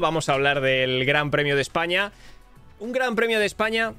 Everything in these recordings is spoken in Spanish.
Vamos a hablar del Gran Premio de España. Un Gran Premio de España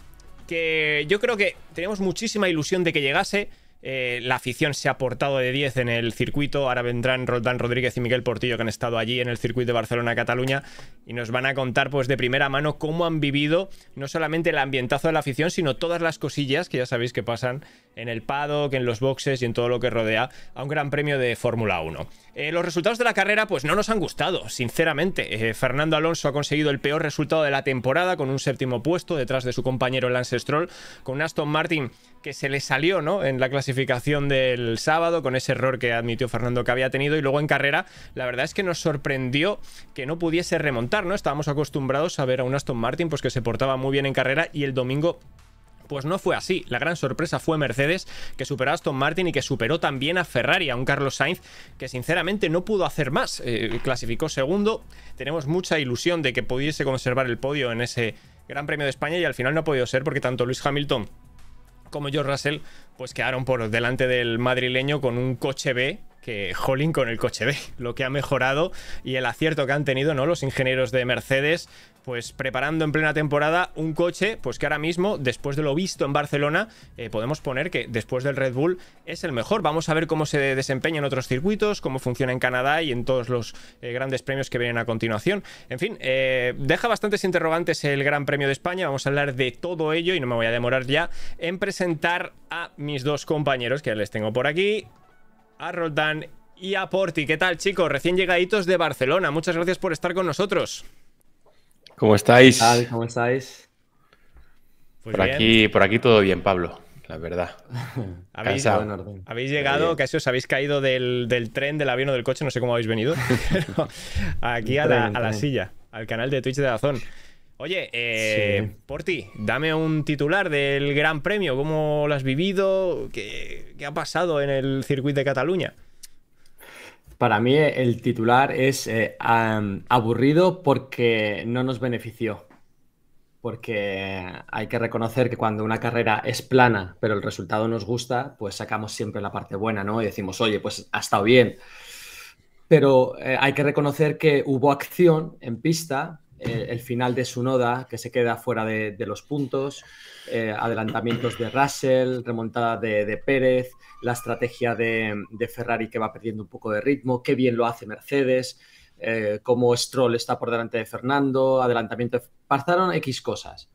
que yo creo que tenemos muchísima ilusión de que llegase. Eh, la afición se ha portado de 10 en el circuito. Ahora vendrán Roldán Rodríguez y Miguel Portillo que han estado allí en el circuito de Barcelona-Cataluña y nos van a contar pues de primera mano cómo han vivido no solamente el ambientazo de la afición, sino todas las cosillas que ya sabéis que pasan en el paddock, en los boxes y en todo lo que rodea a un gran premio de Fórmula 1. Eh, los resultados de la carrera pues no nos han gustado, sinceramente. Eh, Fernando Alonso ha conseguido el peor resultado de la temporada con un séptimo puesto detrás de su compañero Lance Stroll, con Aston Martin que se le salió ¿no? en la clasificación del sábado con ese error que admitió Fernando que había tenido y luego en carrera la verdad es que nos sorprendió que no pudiese remontar, ¿no? Estábamos acostumbrados a ver a un Aston Martin pues que se portaba muy bien en carrera y el domingo pues no fue así. La gran sorpresa fue Mercedes, que superó a Aston Martin y que superó también a Ferrari, a un Carlos Sainz que sinceramente no pudo hacer más. Eh, clasificó segundo. Tenemos mucha ilusión de que pudiese conservar el podio en ese Gran Premio de España y al final no ha podido ser porque tanto Luis Hamilton como George Russell pues quedaron por delante del madrileño con un coche B que Jolín con el coche B, lo que ha mejorado y el acierto que han tenido ¿no? los ingenieros de Mercedes, pues preparando en plena temporada un coche, pues que ahora mismo, después de lo visto en Barcelona, eh, podemos poner que después del Red Bull es el mejor. Vamos a ver cómo se desempeña en otros circuitos, cómo funciona en Canadá y en todos los eh, grandes premios que vienen a continuación. En fin, eh, deja bastantes interrogantes el Gran Premio de España, vamos a hablar de todo ello y no me voy a demorar ya en presentar a mis dos compañeros que les tengo por aquí a Roldán y a Porti. ¿Qué tal, chicos? Recién llegaditos de Barcelona. Muchas gracias por estar con nosotros. ¿Cómo estáis? ¿Cómo estáis? Pues por, aquí, por aquí todo bien, Pablo, la verdad. ¿Habéis, habéis llegado, casi os habéis caído del, tren, del avión o del coche, no sé cómo habéis venido. aquí a la, silla, al canal de Twitch de Azón. Oye, eh, Porti, dame un titular del Gran Premio. ¿Cómo lo has vivido? ¿Qué, ¿Qué ha pasado en el circuito de Cataluña? Para mí eh, el titular es eh, aburrido porque no nos benefició. Porque hay que reconocer que cuando una carrera es plana, pero el resultado nos gusta, pues sacamos siempre la parte buena, ¿no? Y decimos, oye, pues ha estado bien. Pero eh, hay que reconocer que hubo acción en pista, eh, el final de su noda que se queda fuera de, los puntos, eh, adelantamientos de Russell, remontada de, Pérez, la estrategia de, Ferrari que va perdiendo un poco de ritmo, qué bien lo hace Mercedes, eh, cómo Stroll está por delante de Fernando, adelantamiento. Pasaron X cosas.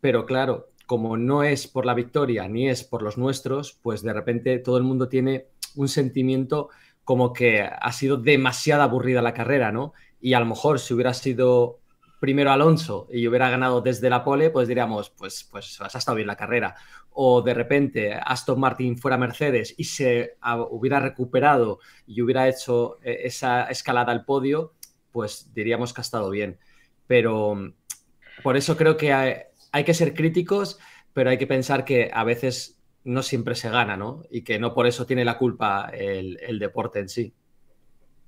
Pero claro, como no es por la victoria ni es por los nuestros, pues de repente todo el mundo tiene un sentimiento como que ha sido demasiado aburrida la carrera, ¿no? Y a lo mejor si hubiera sido primero Alonso y hubiera ganado desde la pole, pues diríamos, pues, pues has estado bien la carrera. O de repente Aston Martin fuera Mercedes y se hubiera recuperado y hubiera hecho eh, esa escalada al podio, pues diríamos que ha estado bien. Pero mm, por eso creo que hay, que ser críticos, pero hay que pensar que a veces no siempre se gana, ¿no? Y que no por eso tiene la culpa el deporte en sí.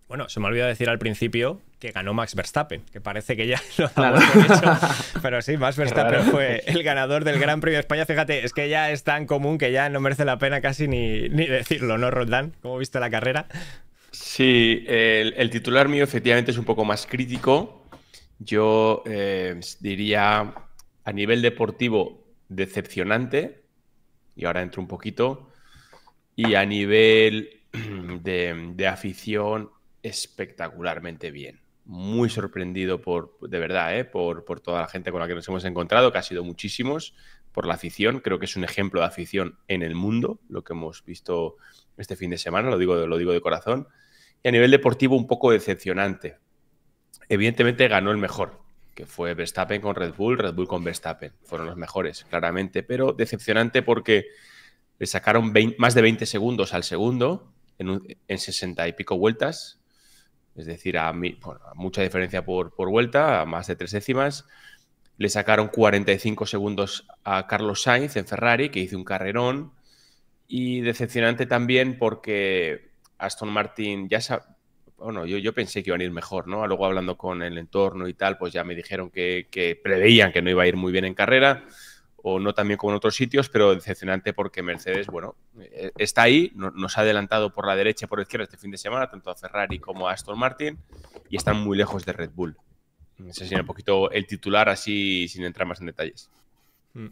Bueno, se me olvidó decir al principio que ganó Max Verstappen, que parece que ya lo damos claro. Pero sí, Max Verstappen fue el ganador del Gran Premio de España. Fíjate, es que ya es tan común que ya no merece la pena casi ni, decirlo, ¿no, Roldán? ¿Cómo viste la carrera? Sí, el, titular mío efectivamente es un poco más crítico. Yo eh, diría a nivel deportivo decepcionante, y ahora entro un poquito, y a nivel de afición espectacularmente bien. Muy sorprendido por, de verdad, ¿eh? por, toda la gente con la que nos hemos encontrado, que ha sido muchísimos, por la afición. Creo que es un ejemplo de afición en el mundo, lo que hemos visto este fin de semana, lo digo, lo digo de corazón. Y a nivel deportivo, un poco decepcionante. Evidentemente ganó el mejor, que fue Verstappen con Red Bull, Red Bull con Verstappen. Fueron los mejores, claramente, pero decepcionante porque le sacaron más de 20 segundos al segundo en, en 60 y pico vueltas es decir, a, mí mucha diferencia por, vuelta, a más de tres décimas. Le sacaron 45 segundos a Carlos Sainz en Ferrari, que hizo un carrerón. Y decepcionante también porque Aston Martin ya sabe, bueno, yo, pensé que iban a ir mejor, ¿no? Luego hablando con el entorno y tal, pues ya me dijeron que, que preveían que no iba a ir muy bien en carrera o no también como en otros sitios, pero decepcionante porque Mercedes, bueno, eh, está ahí, nos ha adelantado por la derecha y por la izquierda este fin de semana, tanto a Ferrari como a Aston Martin, y están muy lejos de Red Bull. Ese sería un poquito el titular, así sin entrar más en detalles. Mm.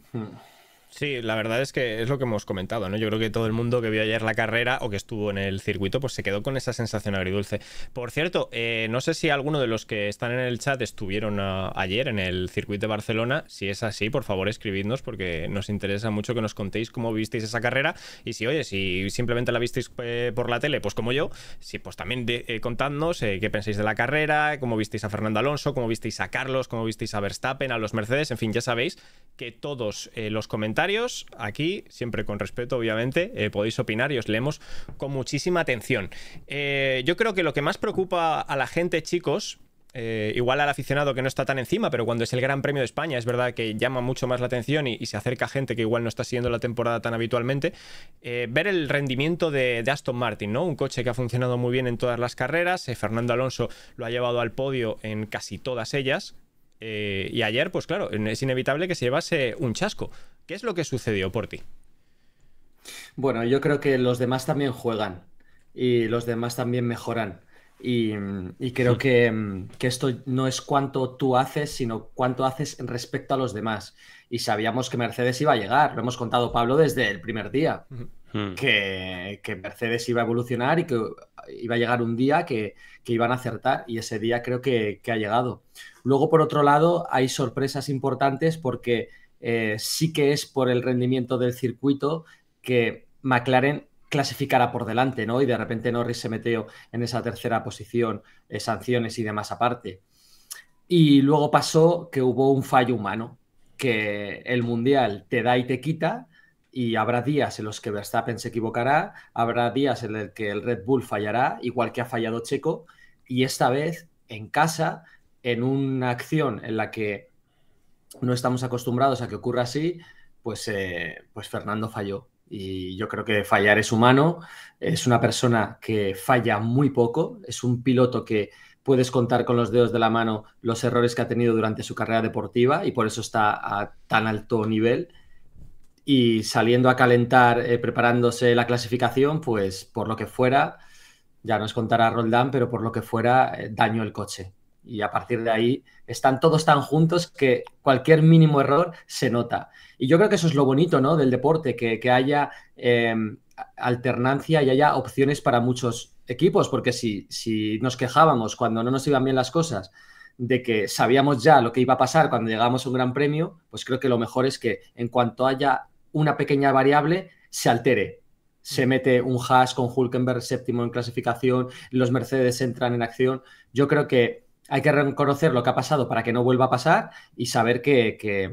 Sí, la verdad es que es lo que hemos comentado, ¿no? Yo creo que todo el mundo que vio ayer la carrera o que estuvo en el circuito, pues se quedó con esa sensación agridulce. Por cierto, eh, no sé si alguno de los que están en el chat estuvieron ah, ayer en el circuito de Barcelona. Si es así, por favor escribidnos porque nos interesa mucho que nos contéis cómo visteis esa carrera y si, oye, si simplemente la visteis eh, por la tele, pues como yo, si, pues también eh, contadnos qué pensáis de la carrera, cómo visteis a Fernando Alonso, cómo visteis a Carlos, cómo visteis a Verstappen, a los Mercedes, en fin, ya sabéis que todos los comentarios comentarios. Aquí, siempre con respeto, obviamente, eh, podéis opinar y os leemos con muchísima atención. Eh, yo creo que lo que más preocupa a la gente, chicos, eh, igual al aficionado que no está tan encima, pero cuando es el Gran Premio de España, es verdad que llama mucho más la atención y, se acerca gente que igual no está siguiendo la temporada tan habitualmente, ver el rendimiento de, Aston Martin, ¿no? Un coche que ha funcionado muy bien en todas las carreras, Fernando Alonso lo ha llevado al podio en casi todas ellas. y ayer, pues claro, es inevitable que se llevase un chasco. ¿Qué es lo que sucedió por ti? Bueno, yo creo que los demás también juegan y los demás también mejoran. Y, mm, creo hmm. mm, que, esto no es cuánto tú haces, sino cuánto haces respecto a los demás. Y sabíamos que Mercedes iba a llegar, lo hemos contado Pablo desde el primer día, hmm. Hmm. que, Mercedes iba a evolucionar y que iba a llegar un día que, que iban a acertar y ese día creo que ha llegado. Luego, por otro lado, hay sorpresas importantes porque eh, sí que es por el rendimiento del circuito que McLaren clasificará por delante, ¿no? Y de repente Norris se metió en esa tercera posición, eh, sanciones y demás aparte. Y luego pasó que hubo un fallo humano, que el Mundial te da y te quita, y habrá días en los que Verstappen se equivocará, habrá días en los que el Red Bull fallará, igual que ha fallado Checo, y esta vez en casa, en una acción en la que no estamos acostumbrados a que ocurra así, pues, eh, pues Fernando falló. Y yo creo que fallar es humano, es una persona que falla muy poco, es un piloto que puedes contar con los dedos de la mano los errores que ha tenido durante su carrera deportiva y por eso está a tan alto nivel. Y saliendo a calentar, eh, preparándose la clasificación, pues por lo que fuera, ya contar a Roldán, pero por lo que fuera, eh, daño el coche y a partir de ahí están todos tan juntos que cualquier mínimo error se nota. Y yo creo que eso es lo bonito ¿no? del deporte, que, haya em, alternancia y haya opciones para muchos equipos, porque si, si nos quejábamos cuando no nos iban bien las cosas de que sabíamos ya lo que iba a pasar cuando llegamos a un gran premio, pues creo que lo mejor es que en cuanto haya una pequeña variable, se altere se mm. mete un hash con Hulkenberg séptimo en clasificación, los Mercedes entran en acción. Yo creo que hay que reconocer lo que ha pasado para que no vuelva a pasar y saber que,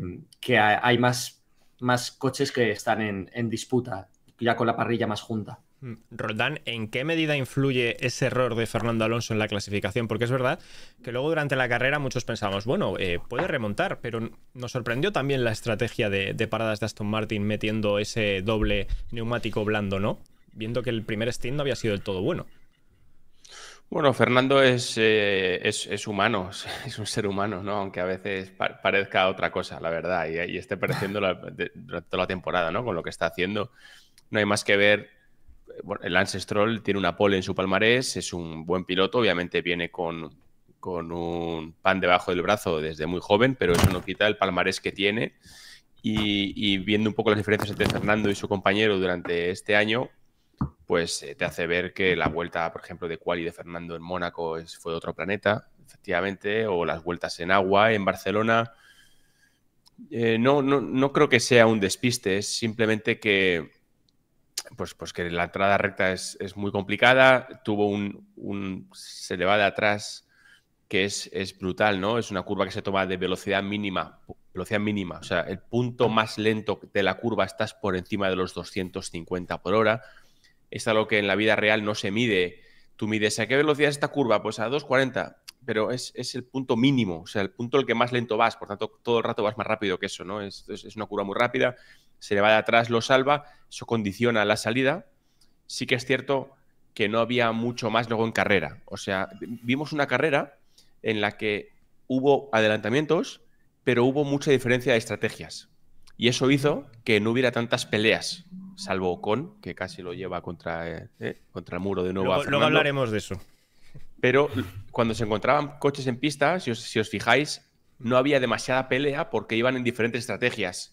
hay más, más coches que están en, disputa, ya con la parrilla más junta. Mm. Roldán, ¿en qué medida influye ese error de Fernando Alonso en la clasificación? Porque es verdad que luego durante la carrera muchos pensábamos, bueno, eh, puede remontar, pero nos sorprendió también la estrategia de, de paradas de Aston Martin metiendo ese doble neumático blando, ¿no? Viendo que el primer stint no había sido del todo bueno. Bueno, Fernando es, eh, es, humano, es un ser humano, ¿no? Aunque a veces parezca otra cosa, la verdad, y, y esté pareciendo toda la temporada, ¿no? Con lo que está haciendo. No hay más que ver. el Ancestral tiene una pole en su palmarés, es un buen piloto, obviamente viene con, un pan debajo del brazo desde muy joven, pero eso no quita el palmarés que tiene. y, viendo un poco las diferencias entre Fernando y su compañero durante este año, pues eh, te hace ver que la vuelta, por ejemplo, de y de Fernando en Mónaco fue de otro planeta, efectivamente, o las vueltas en agua en Barcelona. Eh, no, creo que sea un despiste, es simplemente que, pues, pues que la entrada recta es, muy complicada, tuvo un, se le va de atrás que es, es, brutal, ¿no? Es una curva que se toma de velocidad mínima, velocidad mínima, o sea, el punto más lento de la curva estás por encima de los 250 por hora, es lo que en la vida real no se mide. Tú mides a qué velocidad es esta curva, pues a 240, pero es, el punto mínimo, o sea, el punto el que más lento vas, por tanto, todo el rato vas más rápido que eso, ¿no? Es, es una curva muy rápida, se le va de atrás, lo salva, eso condiciona la salida. Sí que es cierto que no había mucho más luego en carrera, o sea, vimos una carrera en la que hubo adelantamientos, pero hubo mucha diferencia de estrategias. Y eso hizo que no hubiera tantas peleas salvo con que casi lo lleva contra, eh, contra el muro de nuevo. Luego, hablaremos de eso. Pero cuando se encontraban coches en pista, si os, fijáis, no había demasiada pelea porque iban en diferentes estrategias.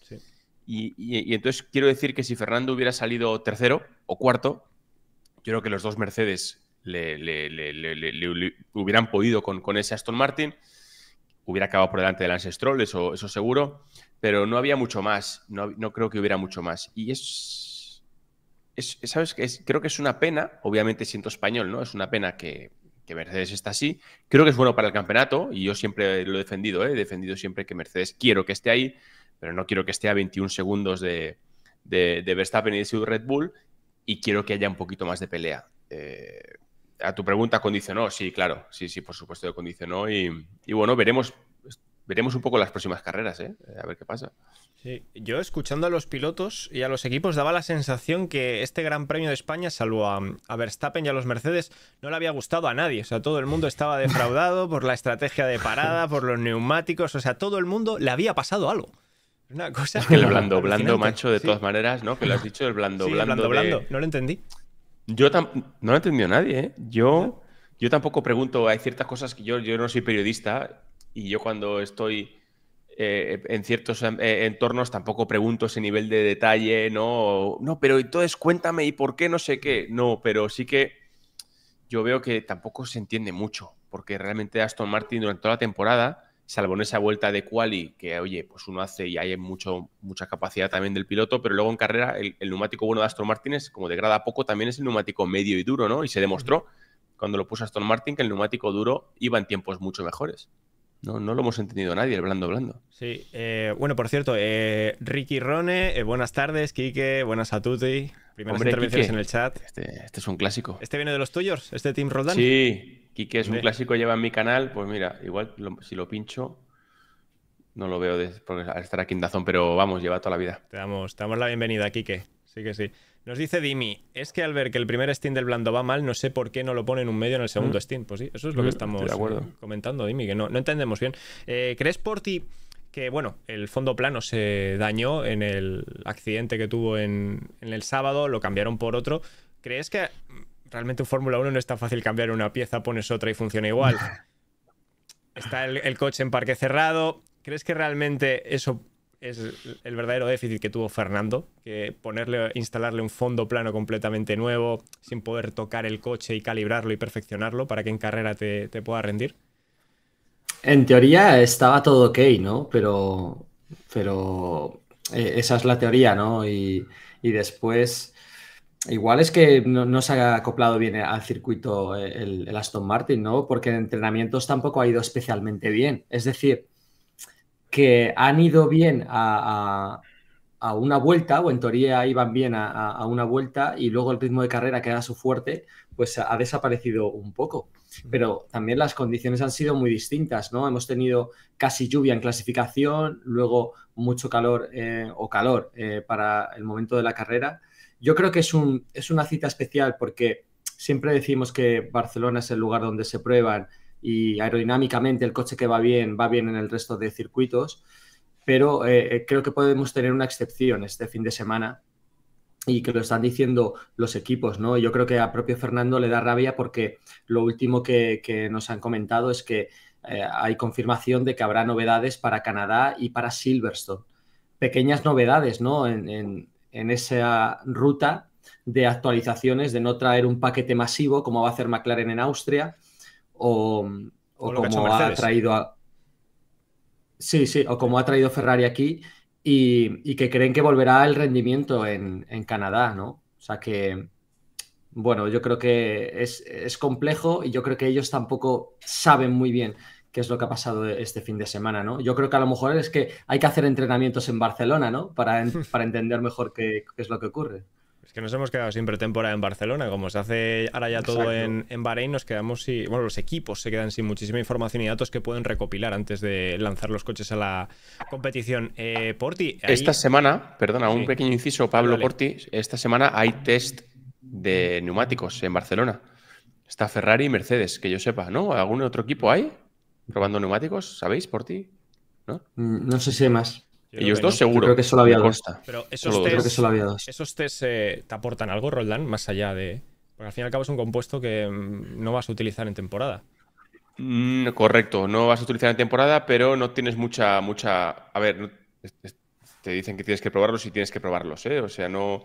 Y, entonces quiero decir que si Fernando hubiera salido tercero o cuarto, yo creo que los dos Mercedes le, hubieran podido con, con, ese Aston Martin. Hubiera acabado por delante de Lance Stroll, eso, eso seguro. Pero no había mucho más. No, no creo que hubiera mucho más. Y es ¿sabes? creo que es una pena, obviamente siento español, ¿no? Es una pena que, Mercedes está así. Creo que es bueno para el campeonato y yo siempre lo he defendido, ¿eh? he defendido siempre que Mercedes quiero que esté ahí, pero no quiero que esté a 21 segundos de, de, Verstappen y de su Red Bull y quiero que haya un poquito más de pelea. Eh, a tu pregunta, condicionó, sí, claro, sí, sí, por supuesto, condicionó y, y bueno, veremos veremos un poco las próximas carreras, ¿eh? ¿eh? a ver qué pasa. Sí. Yo escuchando a los pilotos y a los equipos daba la sensación que este Gran Premio de España, salvo a, Verstappen y a los Mercedes, no le había gustado a nadie. O sea, todo el mundo estaba defraudado por la estrategia de parada, por los neumáticos, o sea, todo el mundo le había pasado algo. Una cosa es que el blando, blando macho de todas maneras, ¿no? Que lo has dicho, el blando, blando, el blando, blando, No lo entendí. Yo no lo entendió nadie, ¿eh? Yo, yo tampoco pregunto, hay ciertas cosas que yo, yo no soy periodista y yo cuando estoy eh, en ciertos em, eh, entornos tampoco pregunto ese nivel de detalle, no, no, pero entonces cuéntame y por qué no sé qué, no, pero sí que yo veo que tampoco se entiende mucho, porque realmente Aston Martin durante toda la temporada, salvo en esa vuelta de quali, que oye, pues uno hace y hay mucho, mucha capacidad también del piloto, pero luego en carrera el, el neumático bueno de Aston Martin es, como degrada poco, también es el neumático medio y duro, ¿no? Y se demostró cuando lo puso Aston Martin que el neumático duro iba en tiempos mucho mejores. No, lo hemos entendido nadie, el blando blando. Sí, eh, bueno, por cierto, eh, Ricky Rone, eh, buenas tardes, Quique, buenas a tutti. Primeras en el chat. Este, este, es un clásico. ¿Este viene de los tuyos, este Team Roldán? Sí, Quique es un clásico, lleva en mi canal, pues mira, igual si lo pincho, no lo veo de, estar estará aquí en Dazón, pero vamos, lleva toda la vida. Te damos, te damos la bienvenida, Quique, sí que sí. Nos dice Dimi, es que al ver que el primer Steam del blando va mal, no sé por qué no lo pone en un medio en el segundo mm. Steam. Pues sí, eso es lo que mm, estamos comentando, Dimi, que no, no entendemos bien. Eh, ¿Crees por ti que, bueno, el fondo plano se dañó en el accidente que tuvo en, el sábado, lo cambiaron por otro? ¿Crees que realmente en Fórmula 1 no es tan fácil cambiar una pieza, pones otra y funciona igual? Está el coche en parque cerrado. ¿Crees que realmente eso es el verdadero déficit que tuvo Fernando, que ponerle, instalarle un fondo plano completamente nuevo, sin poder tocar el coche y calibrarlo y perfeccionarlo para que en carrera te, pueda rendir. En teoría estaba todo ok, ¿no? Pero, pero eh, esa es la teoría, ¿no? Y, después, igual es que no, se ha acoplado bien al circuito eh, el, el Aston Martin, ¿no? Porque en entrenamientos tampoco ha ido especialmente bien. Es decir, que han ido bien a, una vuelta, o en teoría iban bien a, una vuelta, y luego el ritmo de carrera, que era su fuerte, pues ha desaparecido un poco. Mm. Pero también las condiciones han sido muy distintas, ¿no? Hemos tenido casi lluvia en clasificación, luego mucho calor eh, o calor eh, para el momento de la carrera. Yo creo que es, un, es una cita especial porque siempre decimos que Barcelona es el lugar donde se prueban y aerodinámicamente el coche que va bien va bien en el resto de circuitos, pero eh, eh, creo que podemos tener una excepción este fin de semana y que lo están diciendo los equipos, ¿no? Yo creo que a propio Fernando le da rabia porque lo último que, nos han comentado es que eh, hay confirmación de que habrá novedades para Canadá y para Silverstone. Pequeñas novedades, ¿no? En, en esa ruta de actualizaciones, de no traer un paquete masivo como va a hacer McLaren en Austria, o, como ha, traído Sí, sí, o como ha traído Ferrari aquí y, que creen que volverá el rendimiento en, en, Canadá, ¿no? O sea que, bueno, yo creo que es, es complejo y yo creo que ellos tampoco saben muy bien qué es lo que ha pasado este fin de semana, ¿no? Yo creo que a lo mejor es que hay que hacer entrenamientos en Barcelona, ¿no? Para, para entender mejor qué, es lo que ocurre. Es que nos hemos quedado siempre temporada en Barcelona, como se hace ahora ya todo en, en, Bahrein, nos quedamos sin, bueno, los equipos se quedan sin muchísima información y datos que pueden recopilar antes de lanzar los coches a la competición. Eh, Porti. Esta semana, perdona, un pequeño inciso, Pablo Porti, esta semana hay test de neumáticos en Barcelona. Está Ferrari y Mercedes, que yo sepa, ¿no? ¿Algún otro equipo hay probando neumáticos? ¿Sabéis, Porti? ¿No? Mm, no sé si hay más. Ellos dos seguro. creo que solo había dos. Pero esos test, ¿Esos eh, test te aportan algo, Roldán, más allá de...? Porque al fin y al cabo es un compuesto que mm, no vas a utilizar en temporada. Mm, correcto, no vas a utilizar en temporada, pero no tienes mucha... mucha... A ver, te dicen que tienes que probarlos y tienes que probarlos, ¿eh? O sea, no...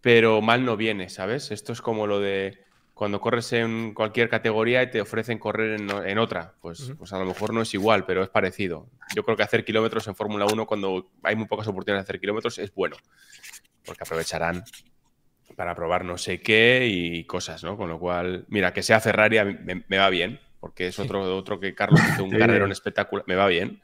Pero mal no viene, ¿sabes? Esto es como lo de cuando corres en cualquier categoría y te ofrecen correr en, otra, pues, pues, a lo mejor no es igual, pero es parecido. Yo creo que hacer kilómetros en Fórmula 1 cuando hay muy pocas oportunidades de hacer kilómetros es bueno, porque aprovecharán para probar no sé qué y cosas, ¿no? Con lo cual, mira, que sea Ferrari me, va bien, porque es otro, otro que Carlos hizo un carrerón espectacular, me va bien.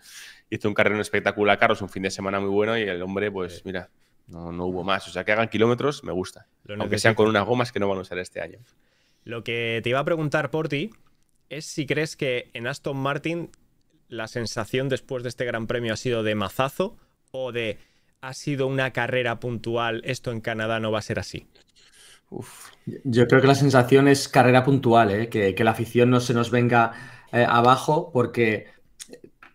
Hizo un carrerón espectacular, Carlos, un fin de semana muy bueno y el hombre, pues mira, no, hubo más. O sea, que hagan kilómetros, me gusta. aunque sean con unas gomas que no van a usar este año. Lo que te iba a preguntar, por ti es si crees que en Aston Martin la sensación después de este Gran Premio ha sido de mazazo o de ha sido una carrera puntual, esto en Canadá no va a ser así. yo creo que la sensación es carrera puntual, ¿eh? que, la afición no se nos venga eh, abajo, porque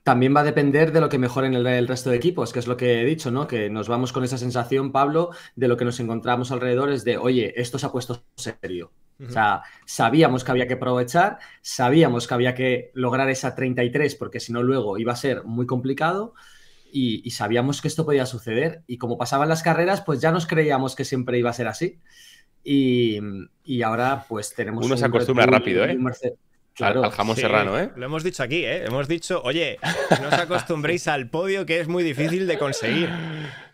también va a depender de lo que mejoren el, el, resto de equipos, que es lo que he dicho, ¿no? Que nos vamos con esa sensación, Pablo, de lo que nos encontramos alrededor es de, oye, esto se ha puesto serio. O sea, sabíamos que había que aprovechar, sabíamos que había que lograr esa 33 porque si no luego iba a ser muy complicado y, sabíamos que esto podía suceder y como pasaban las carreras pues ya nos creíamos que siempre iba a ser así y, ahora pues tenemos... Uno se acostumbra rápido, ¿eh? Claro, al jamón serrano, ¿eh? Lo hemos dicho aquí, ¿eh? Hemos dicho, oye, no os acostumbréis al podio que es muy difícil de conseguir.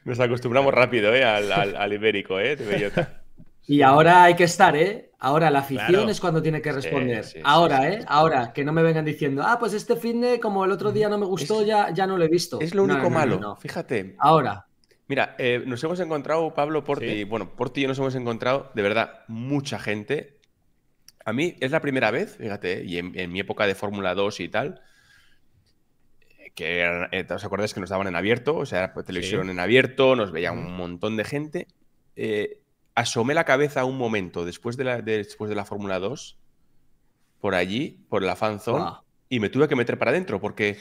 Nos acostumbramos rápido, ¿eh? Al, ibérico, ¿eh? De bellota. Y ahora hay que estar, ¿eh? Ahora la afición es cuando tiene que responder. ahora, ¿eh? Ahora, que no me vengan diciendo, ah, pues este fin como el otro día no me mm, gustó, ya, ya no lo he visto. Es lo único malo, no, fíjate. Ahora. Mira, eh, nos hemos encontrado, Pablo, Porti, bueno, Porti y yo nos hemos encontrado, de verdad, mucha gente. A mí es la primera vez, fíjate, y en, mi época de Fórmula 2 y tal, que eh, os acordáis que nos daban en abierto, o sea, pues, televisión en abierto, nos veía un montón de gente. Eh, asomé la cabeza un momento después de la, después de la Fórmula 2, por allí, por la fanzone, y me tuve que meter para adentro porque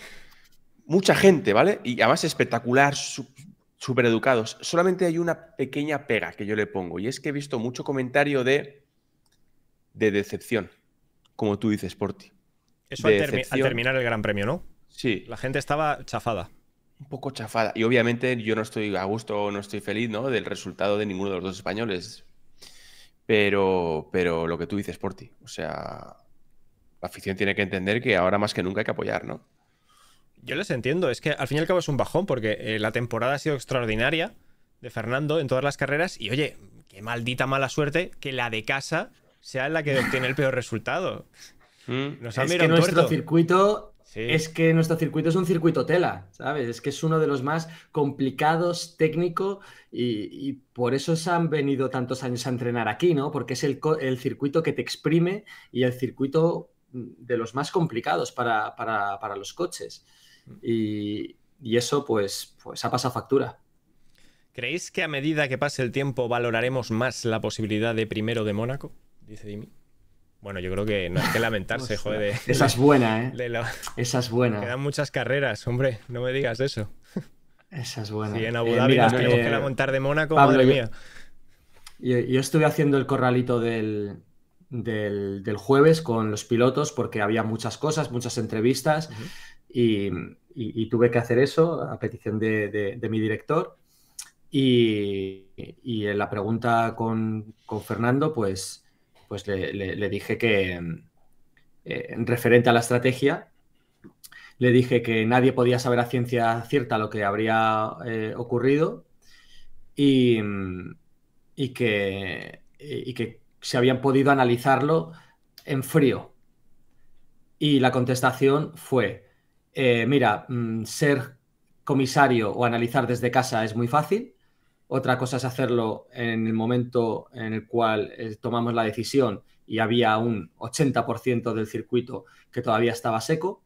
mucha gente, ¿vale? Y además espectacular, súper educados. Solamente hay una pequeña pega que yo le pongo y es que he visto mucho comentario de, de decepción, como tú dices, Porti. Eso al terminar el Gran Premio, ¿no? Sí. La gente estaba chafada un poco chafada. Y obviamente yo no estoy a gusto, no estoy feliz, ¿no? Del resultado de ninguno de los dos españoles. Pero, pero lo que tú dices, por ti, o sea, la afición tiene que entender que ahora más que nunca hay que apoyar, ¿no? Yo les entiendo, es que al fin y al cabo es un bajón porque eh, la temporada ha sido extraordinaria de Fernando en todas las carreras y oye, qué maldita mala suerte que la de casa sea la que obtiene el peor resultado. Mm. Nos es que nuestro circuito es que nuestro circuito es un circuito tela, ¿sabes? Es que es uno de los más complicados, técnico, y, por eso se han venido tantos años a entrenar aquí, ¿no? Porque es el, circuito que te exprime y el circuito de los más complicados para, los coches. Mm. Y, eso, pues, pues, ha pasado factura. ¿Creéis que a medida que pase el tiempo valoraremos más la posibilidad de primero de Mónaco? Dice Dimi. Bueno, yo creo que no hay que lamentarse, joder. esa es buena, ¿eh? Esa es buena. Quedan muchas carreras, hombre, no me digas eso. Esa es buena. Sí, en Abu eh, Dhabi mira, montar eh, de Mónaco, madre mía. Yo, estuve haciendo el corralito del, jueves con los pilotos porque había muchas cosas, muchas entrevistas y, tuve que hacer eso a petición de, mi director. Y, en la pregunta con, con Fernando, pues pues le, dije que, eh, referente a la estrategia, le dije que nadie podía saber a ciencia cierta lo que habría eh, ocurrido y, y, que, y que se habían podido analizarlo en frío. Y la contestación fue, eh, mira, mm, ser comisario o analizar desde casa es muy fácil, otra cosa es hacerlo en el momento en el cual eh, tomamos la decisión y había un 80% del circuito que todavía estaba seco.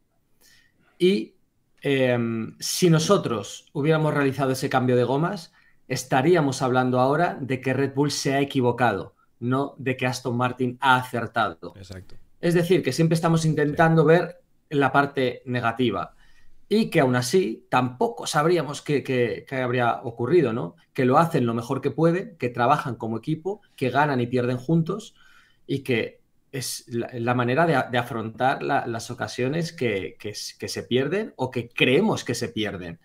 Y em, si nosotros hubiéramos realizado ese cambio de gomas, estaríamos hablando ahora de que Red Bull se ha equivocado, no de que Aston Martin ha acertado. Exacto. Es decir, que siempre estamos intentando ver la parte negativa y que aún así tampoco sabríamos qué, habría ocurrido, ¿no? Que lo hacen lo mejor que pueden, que trabajan como equipo, que ganan y pierden juntos y que es la, manera de, afrontar las ocasiones que, se pierden o que creemos que se pierden.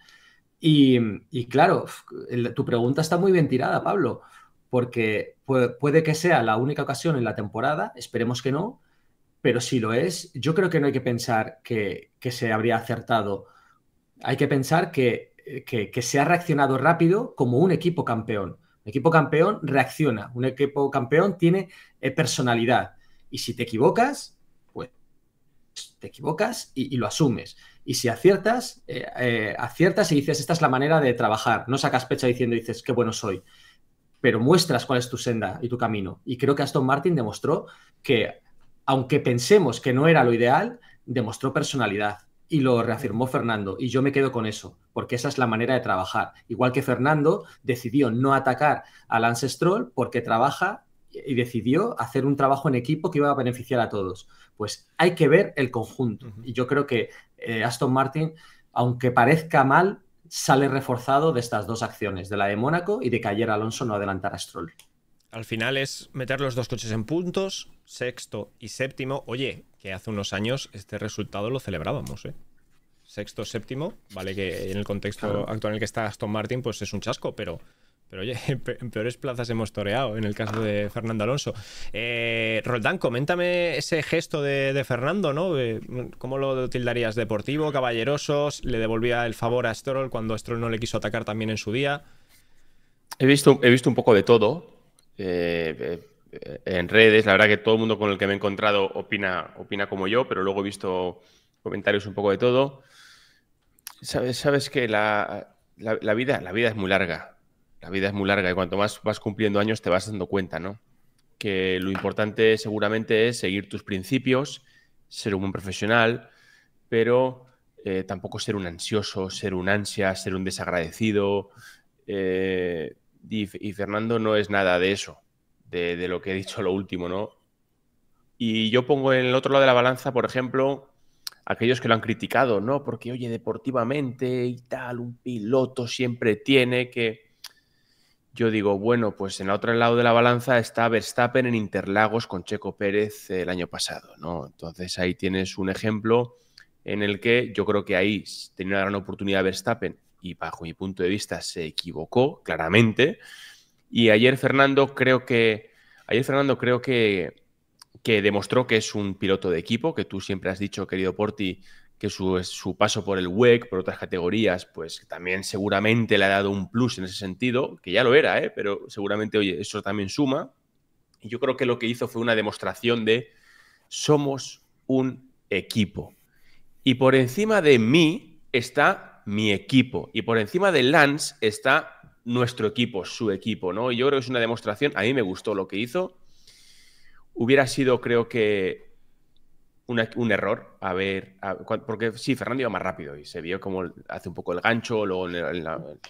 Y, claro, tu pregunta está muy bien tirada, Pablo, porque puede, que sea la única ocasión en la temporada, esperemos que no, pero si lo es, yo creo que no hay que pensar que, que se habría acertado hay que pensar eh, que, se ha reaccionado rápido como un equipo campeón. Un equipo campeón reacciona, un equipo campeón tiene eh, personalidad. Y si te equivocas, pues te equivocas y, lo asumes. Y si aciertas, eh, aciertas y dices, esta es la manera de trabajar. No sacas pecha diciendo, dices, qué bueno soy. Pero muestras cuál es tu senda y tu camino. Y creo que Aston Martin demostró que, aunque pensemos que no era lo ideal, demostró personalidad y lo reafirmó Fernando. Y yo me quedo con eso, porque esa es la manera de trabajar. Igual que Fernando decidió no atacar al Lance Stroll porque trabaja y decidió hacer un trabajo en equipo que iba a beneficiar a todos. Pues hay que ver el conjunto. Y yo creo que eh, Aston Martin, aunque parezca mal, sale reforzado de estas dos acciones, de la de Mónaco y de que ayer Alonso no adelantara a Stroll. Al final es meter los dos coches en puntos, sexto y séptimo. Oye, que hace unos años este resultado lo celebrábamos, ¿eh? Sexto, séptimo, vale que en el contexto actual en el que está Aston Martin, pues es un chasco, pero, pero oye, en peores plazas hemos toreado en el caso de Fernando Alonso. Eh, Roldán, coméntame ese gesto de, Fernando, ¿no? Eh, ¿Cómo lo tildarías? ¿Deportivo, caballerosos? ¿Le devolvía el favor a Stroll cuando Stroll no le quiso atacar también en su día? He visto, he visto un poco de todo. Eh, eh, en redes. La verdad que todo el mundo con el que me he encontrado opina, opina como yo, pero luego he visto comentarios un poco de todo. Sabes, sabes que la, vida, la vida es muy larga. La vida es muy larga y cuanto más vas cumpliendo años te vas dando cuenta, ¿no? Que lo importante seguramente es seguir tus principios, ser un buen profesional, pero eh, tampoco ser un ansioso, ser un ansia, ser un desagradecido y, Fernando no es nada de eso, de, de, lo que he dicho lo último, ¿no? Y yo pongo en el otro lado de la balanza, por ejemplo, aquellos que lo han criticado, ¿no? Porque, oye, deportivamente y tal, un piloto siempre tiene que... Yo digo, bueno, pues en el otro lado de la balanza está Verstappen en Interlagos con Checo Pérez el año pasado, ¿no? Entonces ahí tienes un ejemplo en el que yo creo que ahí tenía una gran oportunidad Verstappen y bajo mi punto de vista se equivocó claramente. Y ayer Fernando creo que ayer Fernando creo que, que demostró que es un piloto de equipo, que tú siempre has dicho, querido Porti, que su, su, paso por el WEC, por otras categorías, pues también seguramente le ha dado un plus en ese sentido, que ya lo era, ¿eh? pero seguramente, oye, eso también suma. Y yo creo que lo que hizo fue una demostración de somos un equipo. Y por encima de mí está mi equipo. Y por encima de Lance está nuestro equipo, su equipo, ¿no? Y yo creo que es una demostración. A mí me gustó lo que hizo. Hubiera sido, creo que, un error. A porque sí, Fernando iba más rápido y se vio como hace un poco el gancho, luego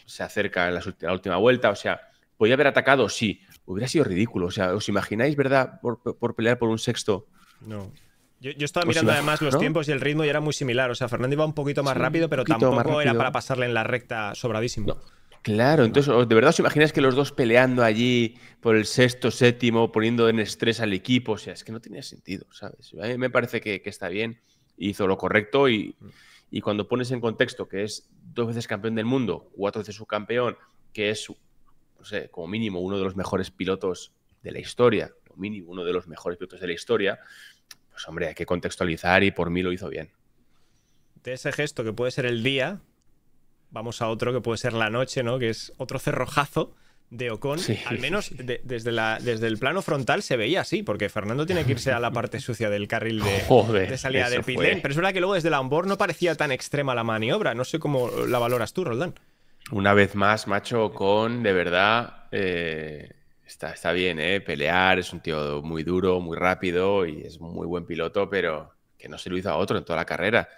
se acerca en la, última vuelta. O sea, podía haber atacado, sí. Hubiera sido ridículo. O sea, ¿os imagináis, verdad, por, por pelear por un sexto? No. Yo, estaba pues mirando además los tiempos y el ritmo y era muy similar. O sea, Fernando iba un poquito más rápido, pero tampoco era para pasarle en la recta sobradísimo. Claro, entonces, ¿de verdad os imagináis que los dos peleando allí por el sexto, séptimo, poniendo en estrés al equipo? O sea, es que no tenía sentido, ¿sabes? A mí me parece que, está bien, hizo lo correcto y, y, cuando pones en contexto que es dos veces campeón del mundo, cuatro veces subcampeón, que es, no sé, como mínimo uno de los mejores pilotos de la historia, como mínimo uno de los mejores pilotos de la historia, pues hombre, hay que contextualizar y por mí lo hizo bien. De ese gesto que puede ser el día, vamos a otro que puede ser la noche, ¿no? Que es otro cerrojazo de Ocon. Al menos desde, la, desde el plano frontal se veía así, porque Fernando tiene que irse a la parte sucia del carril de, de salida del Pero es verdad que luego desde la onboard no parecía tan extrema la maniobra. No sé cómo la valoras tú, Roldán. Una vez más, macho, Ocon, de verdad. Eh, Está, bien, ¿eh? Pelear, es un tío muy duro, muy rápido y es muy buen piloto, pero que no se lo hizo a otro en toda la carrera.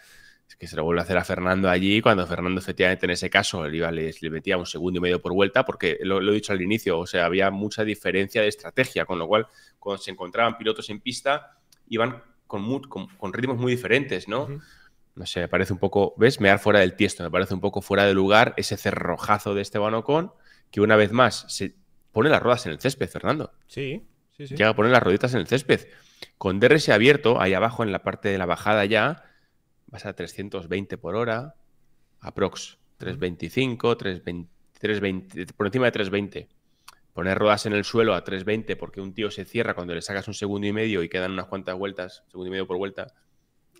Es que se lo vuelve a hacer a Fernando allí, cuando Fernando efectivamente en ese caso le, iba, le, le metía un segundo y medio por vuelta, porque lo, he dicho al inicio, o sea, había mucha diferencia de estrategia, con lo cual cuando se encontraban pilotos en pista iban con, ritmos muy diferentes, ¿no? No sé, me parece un poco, ¿ves? Mear fuera del tiesto, me parece un poco fuera de lugar ese cerrojazo de Esteban Ocon, que una vez más se pone las ruedas en el césped, Fernando. Sí, sí, sí. Llega a poner las rueditas en el césped. Con DRS abierto, ahí abajo en la parte de la bajada ya, vas a 320 por hora, aprox. 325, 320, por encima de 320. Poner ruedas en el suelo a 320 porque un tío se cierra cuando le sacas un segundo y medio y quedan unas cuantas vueltas, segundo y medio por vuelta,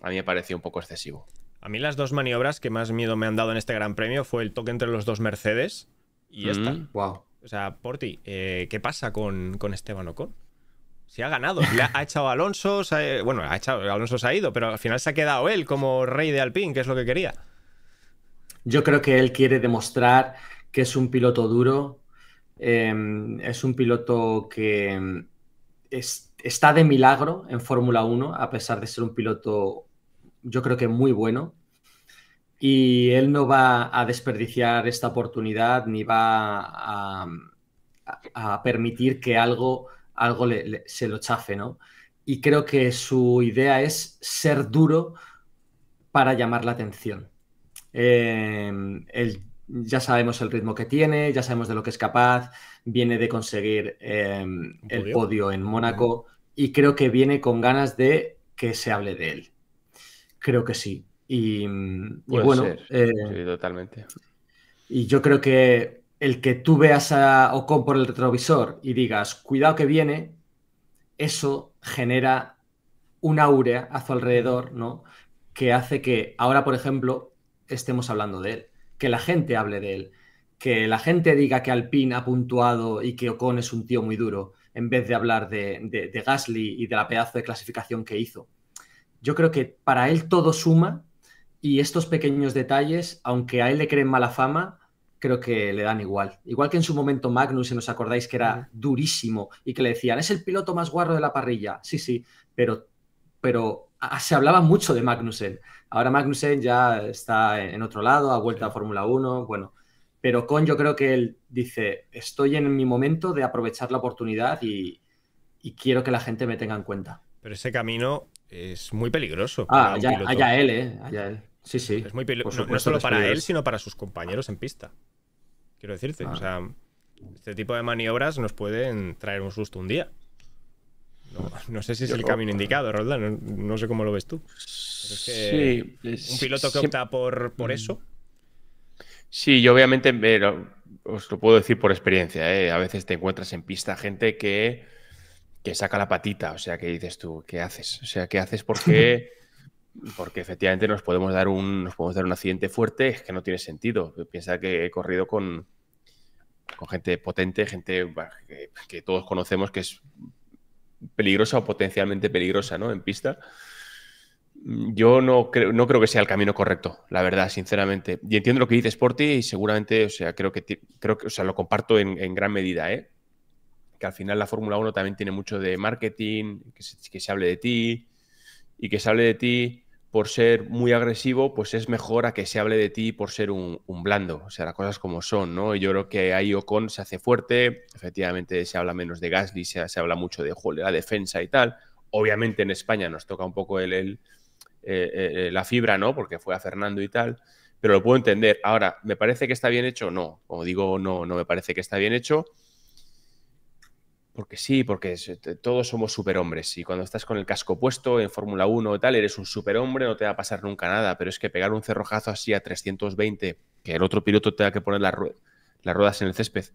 a mí me pareció un poco excesivo. A mí las dos maniobras que más miedo me han dado en este Gran Premio fue el toque entre los dos Mercedes y está esta. Wow. O sea, Porti, eh, ¿qué pasa con, Esteban Ocon? Se ha ganado, le ha, echado a Alonso, eh, bueno, ha echado, Alonso se ha ido, pero al final se ha quedado él como rey de Alpine, que es lo que quería. Yo creo que él quiere demostrar que es un piloto duro, em, es un piloto que em, está de milagro en Fórmula 1, a pesar de ser un piloto, yo creo que muy bueno. Y él no va a desperdiciar esta oportunidad ni va a, permitir que algo, algo se lo chafe, ¿no? Y creo que su idea es ser duro para llamar la atención. Eh, él, ya sabemos el ritmo que tiene, ya sabemos de lo que es capaz, viene de conseguir eh, el podio en Mónaco y creo que viene con ganas de que se hable de él. Creo que sí. Y, mm, bueno, eh, totalmente. Y yo creo que el que tú veas a Ocon por el retrovisor y digas, cuidado que viene, eso genera un áurea a su alrededor, ¿no? Que hace que ahora, por ejemplo, estemos hablando de él, que la gente hable de él, que la gente diga que Alpine ha puntuado y que Ocon es un tío muy duro, en vez de hablar de, de Gasly y de la pedazo de clasificación que hizo. Yo creo que para él todo suma y estos pequeños detalles, aunque a él le creen mala fama, creo que le dan igual. Igual que en su momento Magnus, ¿os acordáis que era durísimo y que le decían, es el piloto más guarro de la parrilla. Sí, sí, pero, pero se hablaba mucho de Magnussen. Ahora Magnussen ya está en otro lado, ha vuelto a Fórmula 1, bueno. Pero con yo creo que él dice, estoy en mi momento de aprovechar la oportunidad y, y quiero que la gente me tenga en cuenta. Pero ese camino es muy peligroso. Ah, allá, él, ¿eh? Sí, sí. Es muy peligroso, no, solo para él, sino para sus compañeros en pista. Quiero decirte, ah. este tipo de maniobras nos pueden traer un susto un día. No, sé si es el camino indicado, Roldán. No, sé cómo lo ves tú. un piloto que opta por, por eso. Mm. Sí, yo obviamente pero eh, os lo puedo decir por experiencia. Eh. A veces te encuentras en pista gente que que saca la patita, o sea, que dices tú, ¿qué haces? O sea, ¿qué haces? Porque, porque efectivamente nos podemos, dar un, nos podemos un accidente fuerte, es que no tiene sentido. Piensa que he corrido con, con gente potente, gente que, todos conocemos que es peligrosa o potencialmente peligrosa, ¿no? En pista. Yo no creo, no creo que sea el camino correcto, la verdad, sinceramente. Y entiendo lo que por ti y seguramente, o sea, creo que, creo que sea, lo comparto en, en gran medida, ¿eh? que al final la Fórmula 1 también tiene mucho de marketing, que se, hable de ti, y que se hable de ti por ser muy agresivo, pues es mejor a que se hable de ti por ser un, blando, o sea, las cosas como son, ¿no? y Yo creo que ahí Ocon se hace fuerte, efectivamente se habla menos de Gasly, se, habla mucho de, la defensa y tal. Obviamente en España nos toca un poco el, eh, eh, eh, la fibra, ¿no? Porque fue a Fernando y tal, pero lo puedo entender. Ahora, ¿me parece que está bien hecho? No, como digo, no, no me parece que está bien hecho porque sí, porque todos somos superhombres y cuando estás con el casco puesto en Fórmula 1 o tal, eres un superhombre, no te va a pasar nunca nada, pero es que pegar un cerrojazo así a 320, que el otro piloto tenga que poner las, las ruedas en el césped,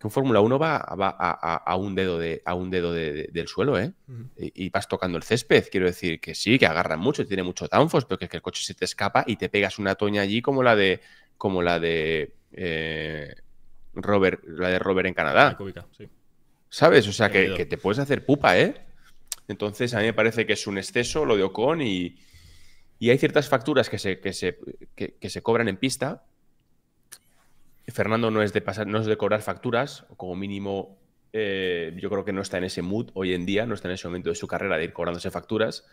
que un Fórmula 1 va, a, un dedo, de, un dedo del suelo, ¿eh? y, vas tocando el césped. Quiero decir que sí, que agarran mucho, tiene mucho tanfos, pero que, el coche se te escapa y te pegas una toña allí como la de. como la de. Eh, Robert, la de Robert en Canadá. ¿Sabes? O sea, que, te puedes hacer pupa, ¿eh? Entonces, a mí me parece que es un exceso lo de Ocon y, hay ciertas facturas que se, que se, se cobran en pista. Fernando no es de, pasar, no es de cobrar facturas, como mínimo eh, yo creo que no está en ese mood hoy en día, no está en ese momento de su carrera de ir cobrándose facturas.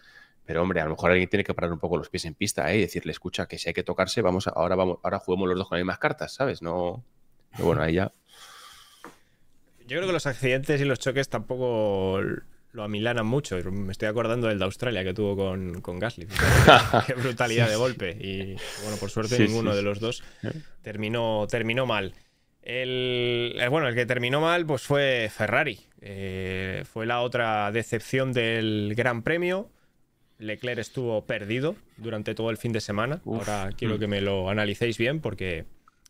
Pero hombre, a lo mejor alguien tiene que parar un poco los pies en pista ¿eh? y decirle, escucha, que si hay que tocarse, vamos ahora, vamos, ahora juguemos los dos con las mismas cartas, ¿sabes? No, bueno, ahí ya yo creo que los accidentes y los choques tampoco lo amilanan mucho. Me estoy acordando del de Australia que tuvo con, con Gasly. Qué brutalidad de golpe. Y bueno, por suerte ninguno de los dos ¿Eh? terminó, terminó mal. El, eh, bueno, el que terminó mal pues fue Ferrari. Eh, fue la otra decepción del Gran Premio. Leclerc estuvo perdido durante todo el fin de semana. Ahora quiero mm. que me lo analicéis bien porque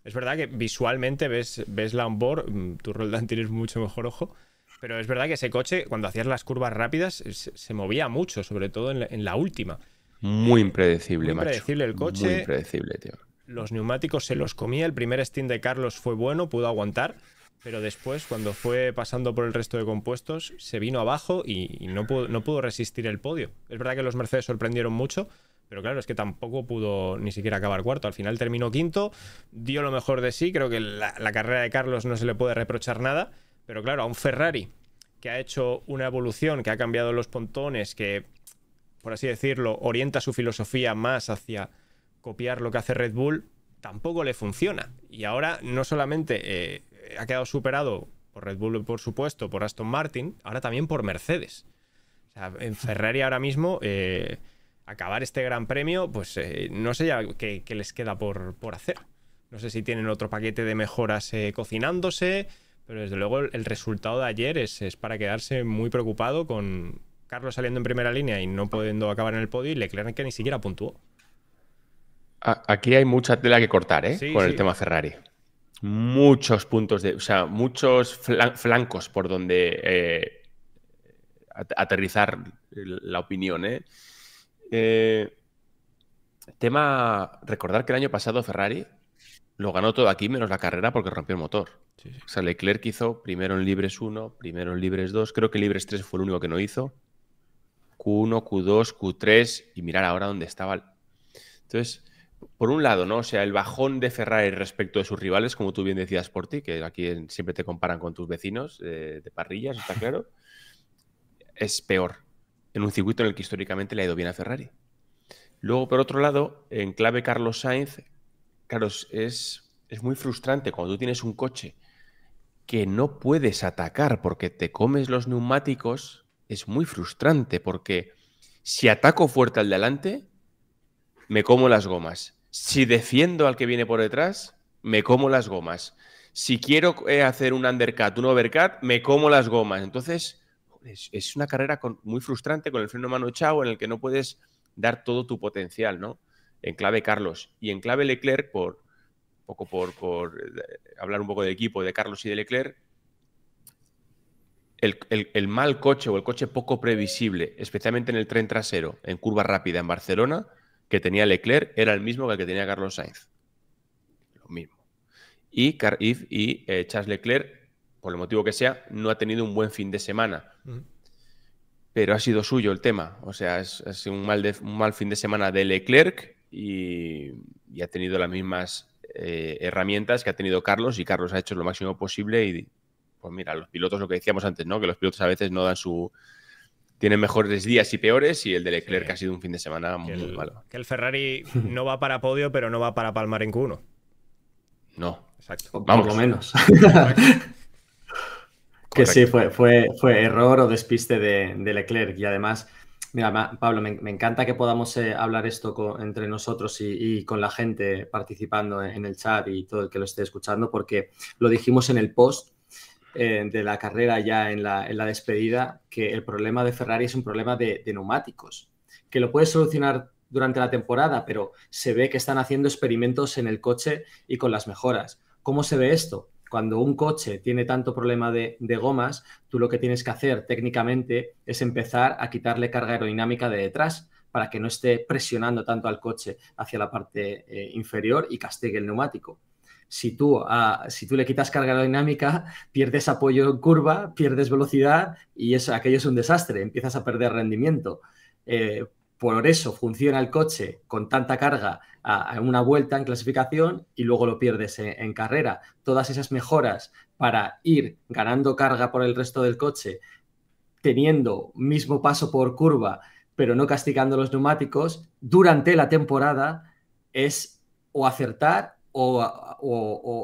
es verdad que visualmente ves, ves la onboard, mm, tu Roldán tienes mucho mejor ojo, pero es verdad que ese coche, cuando hacías las curvas rápidas, se, movía mucho, sobre todo en la, última. Muy impredecible, Muy impredecible el coche. Muy impredecible, tío. Los neumáticos se los comía, el primer stint de Carlos fue bueno, pudo aguantar, pero después, cuando fue pasando por el resto de compuestos, se vino abajo y, no pudo resistir el podio. Es verdad que los Mercedes sorprendieron mucho, pero claro, es que tampoco pudo ni siquiera acabar cuarto. Al final terminó quinto, dio lo mejor de sí. Creo que la, carrera de Carlos no se le puede reprochar nada. Pero claro, a un Ferrari que ha hecho una evolución, que ha cambiado los pontones, que, por así decirlo, orienta su filosofía más hacia copiar lo que hace Red Bull, tampoco le funciona. Y ahora no solamente eh, ha quedado superado por Red Bull, por supuesto, por Aston Martin, ahora también por Mercedes. O sea, en Ferrari ahora mismo... Eh, acabar este gran premio, pues eh, no sé ya qué, les queda por, hacer. No sé si tienen otro paquete de mejoras eh, cocinándose, pero desde luego el, resultado de ayer es, para quedarse muy preocupado con Carlos saliendo en primera línea y no pudiendo acabar en el podio y Leclerc que ni siquiera puntuó. Aquí hay mucha tela que cortar ¿eh? con el tema Ferrari. Muchos puntos de. O sea, muchos flancos por donde eh, aterrizar la opinión. ¿eh? Eh, tema, recordar que el año pasado Ferrari lo ganó todo aquí menos la carrera porque rompió el motor. O Leclerc hizo primero en Libres 1, primero en Libres 2, creo que Libres 3 fue el único que no hizo. Q1, Q2, Q3 y mirar ahora dónde estaba. Entonces, por un lado, ¿no? O sea, el bajón de Ferrari respecto de sus rivales, como tú bien decías por ti, que aquí siempre te comparan con tus vecinos eh, de parrillas, está claro, es peor en un circuito en el que históricamente le ha ido bien a Ferrari. Luego, por otro lado, en clave Carlos Sainz, claro, es, es muy frustrante cuando tú tienes un coche que no puedes atacar porque te comes los neumáticos, es muy frustrante porque si ataco fuerte al delante, me como las gomas. Si defiendo al que viene por detrás, me como las gomas. Si quiero eh, hacer un undercut, un overcut, me como las gomas. Entonces, es, una carrera muy frustrante con el freno mano chao en el que no puedes dar todo tu potencial, ¿no? En clave Carlos y en clave Leclerc, por poco por, eh, hablar un poco de equipo de Carlos y de Leclerc, el, mal coche o el coche poco previsible, especialmente en el tren trasero, en curva rápida en Barcelona, que tenía Leclerc, era el mismo que el que tenía Carlos Sainz. Lo mismo. Y, y eh, Charles Leclerc por el motivo que sea, no ha tenido un buen fin de semana. Pero ha sido suyo el tema. O sea, ha sido un mal, un mal fin de semana de Leclerc y, ha tenido las mismas eh, herramientas que ha tenido Carlos y Carlos ha hecho lo máximo posible y pues mira, los pilotos, lo que decíamos antes, ¿no? Que los pilotos a veces no dan su... Tienen mejores días y peores y el de Leclerc ha sido un fin de semana muy, malo. Que el Ferrari no va para podio, pero no va para palmar en Q1. No. Exacto. Por lo menos. Que sí, fue, fue, fue, error o despiste de, Leclerc. Y además, mira, Pablo, me, encanta que podamos eh, hablar esto entre nosotros y, con la gente participando en, el chat y todo el que lo esté escuchando, porque lo dijimos en el post eh, de la carrera ya en la, en la, despedida, que el problema de Ferrari es un problema de, de neumáticos, que lo puedes solucionar durante la temporada, pero se ve que están haciendo experimentos en el coche y con las mejoras. ¿Cómo se ve esto? cuando un coche tiene tanto problema de, gomas, tú lo que tienes que hacer técnicamente es empezar a quitarle carga aerodinámica de detrás para que no esté presionando tanto al coche hacia la parte eh, inferior y castigue el neumático. Si tú, ah, si tú le quitas carga aerodinámica, pierdes apoyo en curva, pierdes velocidad y eso, aquello es un desastre, empiezas a perder rendimiento. Eh, por eso funciona el coche con tanta carga a, una vuelta en clasificación y luego lo pierdes en, carrera. Todas esas mejoras para ir ganando carga por el resto del coche, teniendo mismo paso por curva, pero no castigando los neumáticos, durante la temporada es o acertar o,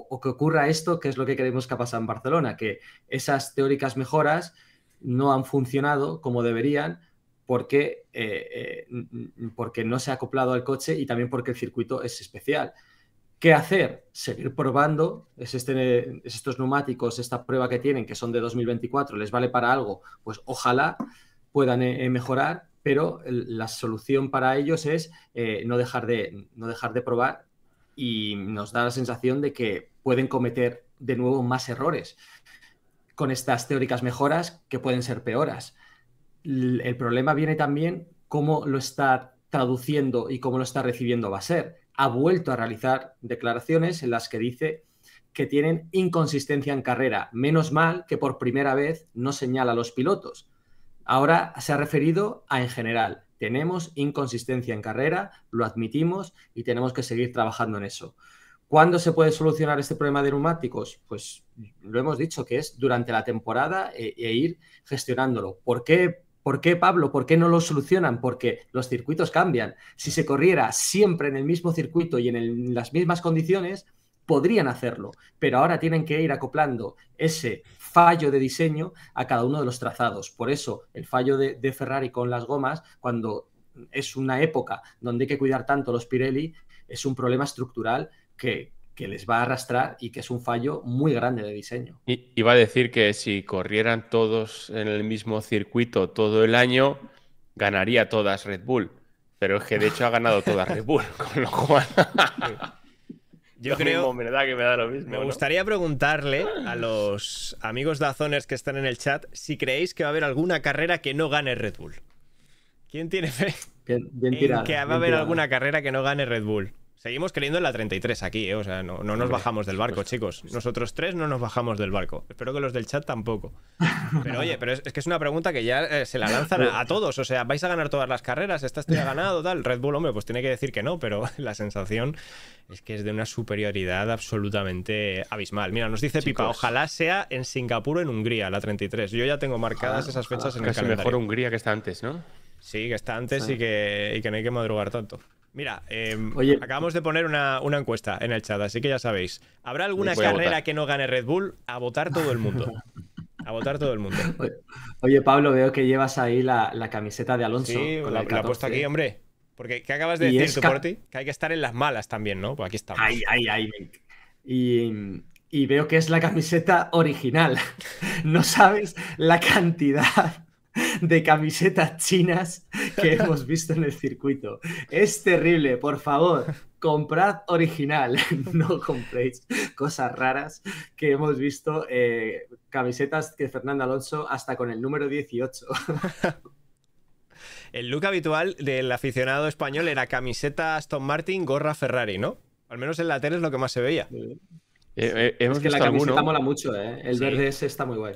o que ocurra esto, que es lo que creemos que ha pasado en Barcelona, que esas teóricas mejoras no han funcionado como deberían porque, eh, eh, mm, mm, porque no se ha acoplado al coche y también porque el circuito es especial. ¿Qué hacer? Seguir probando es este, estos neumáticos, esta prueba que tienen, que son de 2024, les vale para algo, pues ojalá puedan eh, mejorar, pero la solución para ellos es no, dejar de, no dejar de probar y nos da la sensación de que pueden cometer de nuevo más errores con estas teóricas mejoras que pueden ser peoras el problema viene también cómo lo está traduciendo y cómo lo está recibiendo va a ser Ha vuelto a realizar declaraciones en las que dice que tienen inconsistencia en carrera. Menos mal que por primera vez no señala a los pilotos. Ahora se ha referido a en general. Tenemos inconsistencia en carrera, lo admitimos y tenemos que seguir trabajando en eso. ¿Cuándo se puede solucionar este problema de neumáticos? Pues lo hemos dicho que es durante la temporada e, e ir gestionándolo. ¿Por qué ¿Por qué, Pablo? ¿Por qué no lo solucionan? Porque los circuitos cambian. Si se corriera siempre en el mismo circuito y en, las mismas condiciones, podrían hacerlo, pero ahora tienen que ir acoplando ese fallo de diseño a cada uno de los trazados. Por eso el fallo de, de Ferrari con las gomas, cuando es una época donde hay que cuidar tanto los Pirelli, es un problema estructural que, que les va a arrastrar y que es un fallo muy grande de diseño. Y, iba a decir que si corrieran todos en el mismo circuito todo el año, ganaría todas Red Bull. Pero es que de hecho ha ganado todas Red Bull, con lo cual. Yo creo. me que me gustaría preguntarle a los amigos dazones que están en el chat si creéis que va a haber alguna carrera que no gane Red Bull. ¿Quién tiene fe? que va a haber alguna carrera que no gane Red Bull. Seguimos creyendo en la 33 aquí, ¿eh? O sea, no, nos bajamos del barco, chicos. Nosotros tres no nos bajamos del barco. Espero que los del chat tampoco. Pero oye, pero es, que es una pregunta que ya eh, se la lanzan a, todos. O sea, vais a ganar todas las carreras, esta ya ganado, tal. Red Bull, hombre, pues tiene que decir que no, pero la sensación es que es de una superioridad absolutamente abismal. Mira, nos dice Pipa, ojalá sea en Singapur o en Hungría la 33. Yo ya tengo marcadas ah, esas fechas en el calendario. mejor Hungría que está antes, ¿no? Sí, que está antes y, que, y que no hay que madrugar tanto. Mira, em, acabamos de poner una, encuesta en el chat, así que ya sabéis. ¿Habrá alguna carrera que no gane Red Bull? A votar todo el mundo. A votar todo el mundo. Oye, Pablo, veo que llevas ahí la, camiseta de Alonso. Sí, con la, la he puesto aquí, hombre. Porque, ¿qué acabas de decir Que hay que estar en las malas también, ¿no? Pues aquí estamos. Ay, ay, ay. Y, y veo que es la camiseta original. No sabes la cantidad de camisetas chinas que hemos visto en el circuito. Es terrible, por favor, comprad original, no compréis cosas raras que hemos visto, eh, camisetas que Fernando Alonso hasta con el número 18. El look habitual del aficionado español era camiseta Aston Martin, gorra Ferrari, ¿no? Al menos en la tele es lo que más se veía. Eh, eh, es que la camiseta mola mucho, ¿eh? El verde ese está muy guay.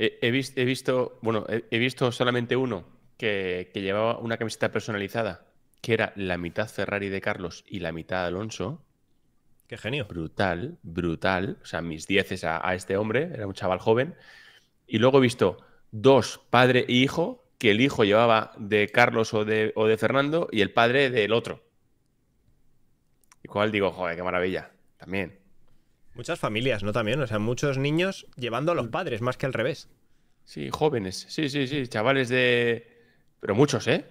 He, visto, bueno, he, visto solamente uno que, llevaba una camiseta personalizada, que era la mitad Ferrari de Carlos y la mitad Alonso. Qué genio. Brutal, brutal. O sea, mis dieces a, este hombre, era un chaval joven. Y luego he visto dos, padre e hijo, que el hijo llevaba de Carlos o de, o de Fernando y el padre del otro. cual digo, joder, qué maravilla. También. Muchas familias, ¿no? También, o sea, muchos niños llevando a los mm. padres, más que al revés. Sí, jóvenes, sí, sí, sí, chavales de... Pero muchos, ¿eh?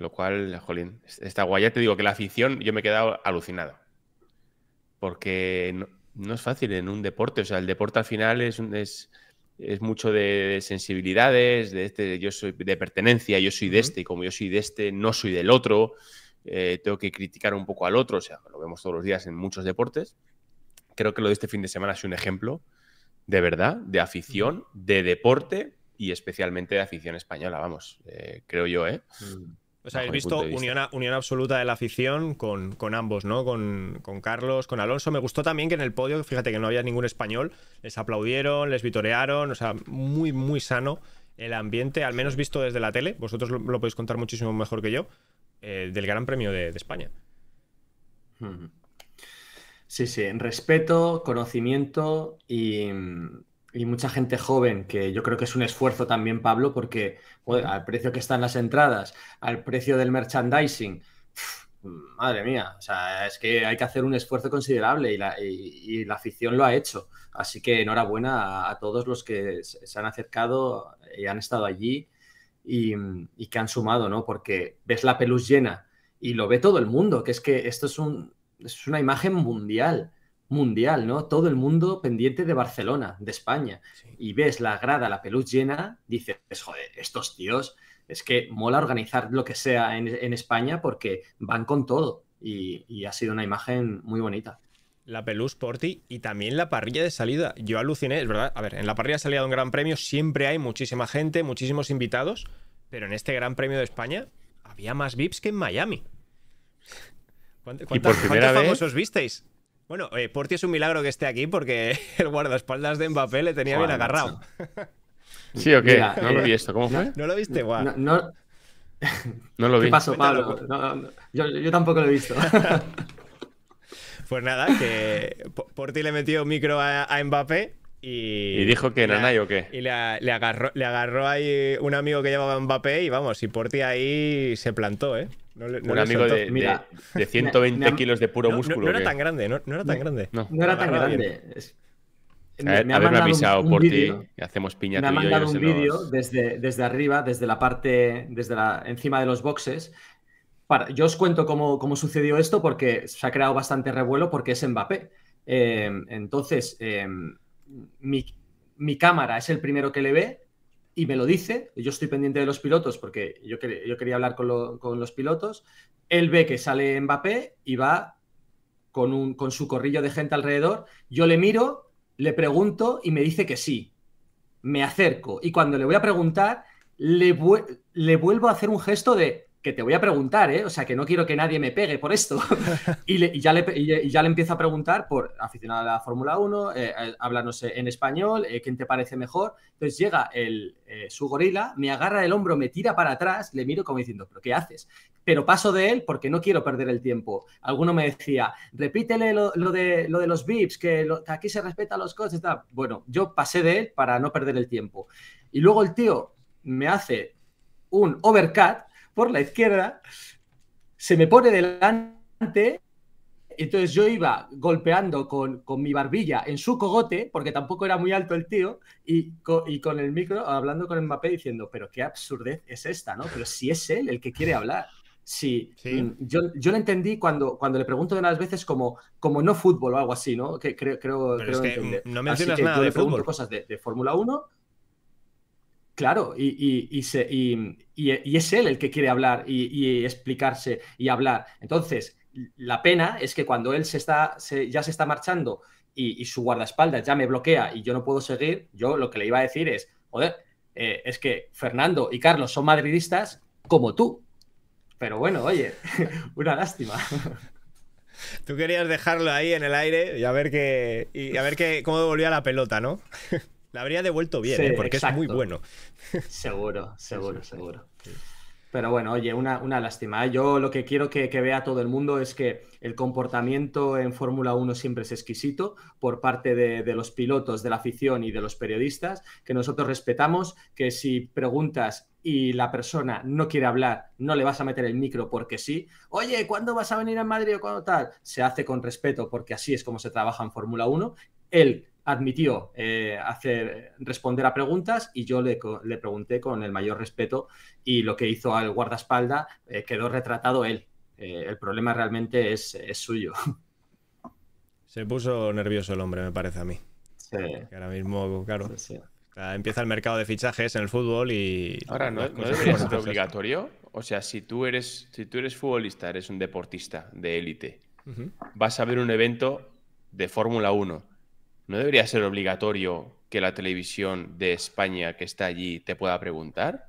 Lo cual, jolín, está guay. Ya te digo que la afición, yo me he quedado alucinado. Porque no, es fácil en un deporte, o sea, el deporte al final es, es, mucho de sensibilidades, de este, yo soy de pertenencia, yo soy de este, y como yo soy de este, no soy del otro, eh, tengo que criticar un poco al otro, o sea, lo vemos todos los días en muchos deportes creo que lo de este fin de semana es un ejemplo de verdad, de afición, de deporte y especialmente de afición española, vamos, eh, creo yo, ¿eh? Mm. O sea, habéis visto unión, absoluta de la afición con, ambos, ¿no? Con, Carlos, con Alonso. Me gustó también que en el podio, fíjate que no había ningún español, les aplaudieron, les vitorearon, o sea, muy, muy sano el ambiente, al menos visto desde la tele. Vosotros lo, podéis contar muchísimo mejor que yo, eh, del Gran Premio de, España. Sí, sí, respeto, conocimiento y, mucha gente joven, que yo creo que es un esfuerzo también, Pablo, porque al precio que están las entradas, al precio del merchandising, madre mía, o sea, es que hay que hacer un esfuerzo considerable y la, afición lo ha hecho. Así que enhorabuena a, todos los que se, han acercado y han estado allí y, y que han sumado, ¿no? Porque ves la pelus llena y lo ve todo el mundo, que es que esto es un, es una imagen mundial, mundial, ¿no? Todo el mundo pendiente de Barcelona, de España. Y ves la grada, la peluz llena, dices, joder, estos tíos, es que mola organizar lo que sea en, España porque van con todo. Y, ha sido una imagen muy bonita la Pelús ti y también la parrilla de salida. Yo aluciné, es verdad. A ver, en la parrilla de salida de un Gran Premio siempre hay muchísima gente, muchísimos invitados, pero en este Gran Premio de España había más VIPs que en Miami y por primera ¿cuántos famosos visteis? Bueno, eh, Porti es un milagro que esté aquí porque el guardaespaldas de Mbappé le tenía bien agarrado. ¿Sí o qué? no lo eh, vi esto. ¿Cómo fue? ¿No lo viste? Guau. No, lo vi. pasó, yo, tampoco lo he visto. Pues nada, que Porti le metió micro a, Mbappé y. ¿Y dijo que nayo o qué? Y le, agarró, le agarró ahí un amigo que llevaba Mbappé y vamos, y Porti ahí se plantó, ¿eh? un amigo de, de, 120 kilos de puro músculo. No, era tan grande, no, era tan grande. No, era tan grande. Me, avisado por hacemos piña. Me ha mandado un vídeo desde, desde arriba, desde la parte, desde la, encima de los boxes. Para, yo os cuento cómo, sucedió esto porque se ha creado bastante revuelo porque es Mbappé. Eh, entonces, eh, mi cámara es el primero que le ve y me lo dice, yo estoy pendiente de los pilotos porque yo, yo quería hablar con, los pilotos, él ve que sale Mbappé y va con, un, con su corrillo de gente alrededor, yo le miro, le pregunto y me dice que sí, me acerco y cuando le voy a preguntar, le, le vuelvo a hacer un gesto de que te voy a preguntar, ¿eh? o sea, que no quiero que nadie me pegue por esto. y, ya le, empiezo a preguntar por aficionado a la Fórmula 1, eh, eh, háblanos en español, eh, ¿quién te parece mejor? Entonces llega el, su gorila, me agarra el hombro, me tira para atrás, le miro como diciendo, ¿pero qué haces? Pero paso de él porque no quiero perder el tiempo. Alguno me decía, repítele lo, de, los VIPs, que, aquí se respeta los coches. Bueno, yo pasé de él para no perder el tiempo. Y luego el tío me hace un overcut por la izquierda, se me pone delante. Entonces yo iba golpeando con, mi barbilla en su cogote, porque tampoco era muy alto el tío, y, con el micro, hablando con el Mbappé, diciendo, pero qué absurdez es esta, ¿no? Pero si es él el que quiere hablar. Sí, mm, Yo, yo, lo entendí cuando, cuando le pregunto de unas veces como, como no fútbol o algo así, ¿no? Que creo, creo, que No me así que nada de le fútbol. cosas de, de Fórmula 1 Claro, y, se, e, y, es él el que quiere hablar y, explicarse y hablar. Entonces, la pena es que cuando él se está, se, ya se está marchando y, su guardaespaldas ya me bloquea y yo no puedo seguir, yo lo que le iba a decir es, joder, eh, es que Fernando y Carlos son madridistas como tú. Pero bueno, oye, una lástima. Tú querías dejarlo ahí en el aire y a ver qué, y a ver qué, cómo devolvía la pelota, ¿no? La habría devuelto bien, ¿eh? porque es muy bueno. Seguro, seguro, seguro. Pero bueno, oye, una, una lástima. ¿eh? Yo lo que quiero que, vea todo el mundo es que el comportamiento en Fórmula 1 siempre es exquisito por parte de, los pilotos, de la afición y de los periodistas, que nosotros respetamos, que si preguntas y la persona no quiere hablar, no le vas a meter el micro porque sí. Oye, ¿cuándo vas a venir a Madrid o cuando tal? Se hace con respeto porque así es como se trabaja en Fórmula 1. Él admitió eh, hacer, responder a preguntas y yo le, pregunté con el mayor respeto y lo que hizo al guardaespalda eh, quedó retratado él. Eh, el problema realmente es, suyo. Se puso nervioso el hombre, me parece a mí. Sí. ahora mismo, claro. Empieza el mercado de fichajes en el fútbol y... Ahora, ¿no, es obligatorio? O sea, si tú, eres, si tú eres futbolista, eres un deportista de élite, vas a ver un evento de Fórmula 1 ¿no debería ser obligatorio que la televisión de España que está allí te pueda preguntar?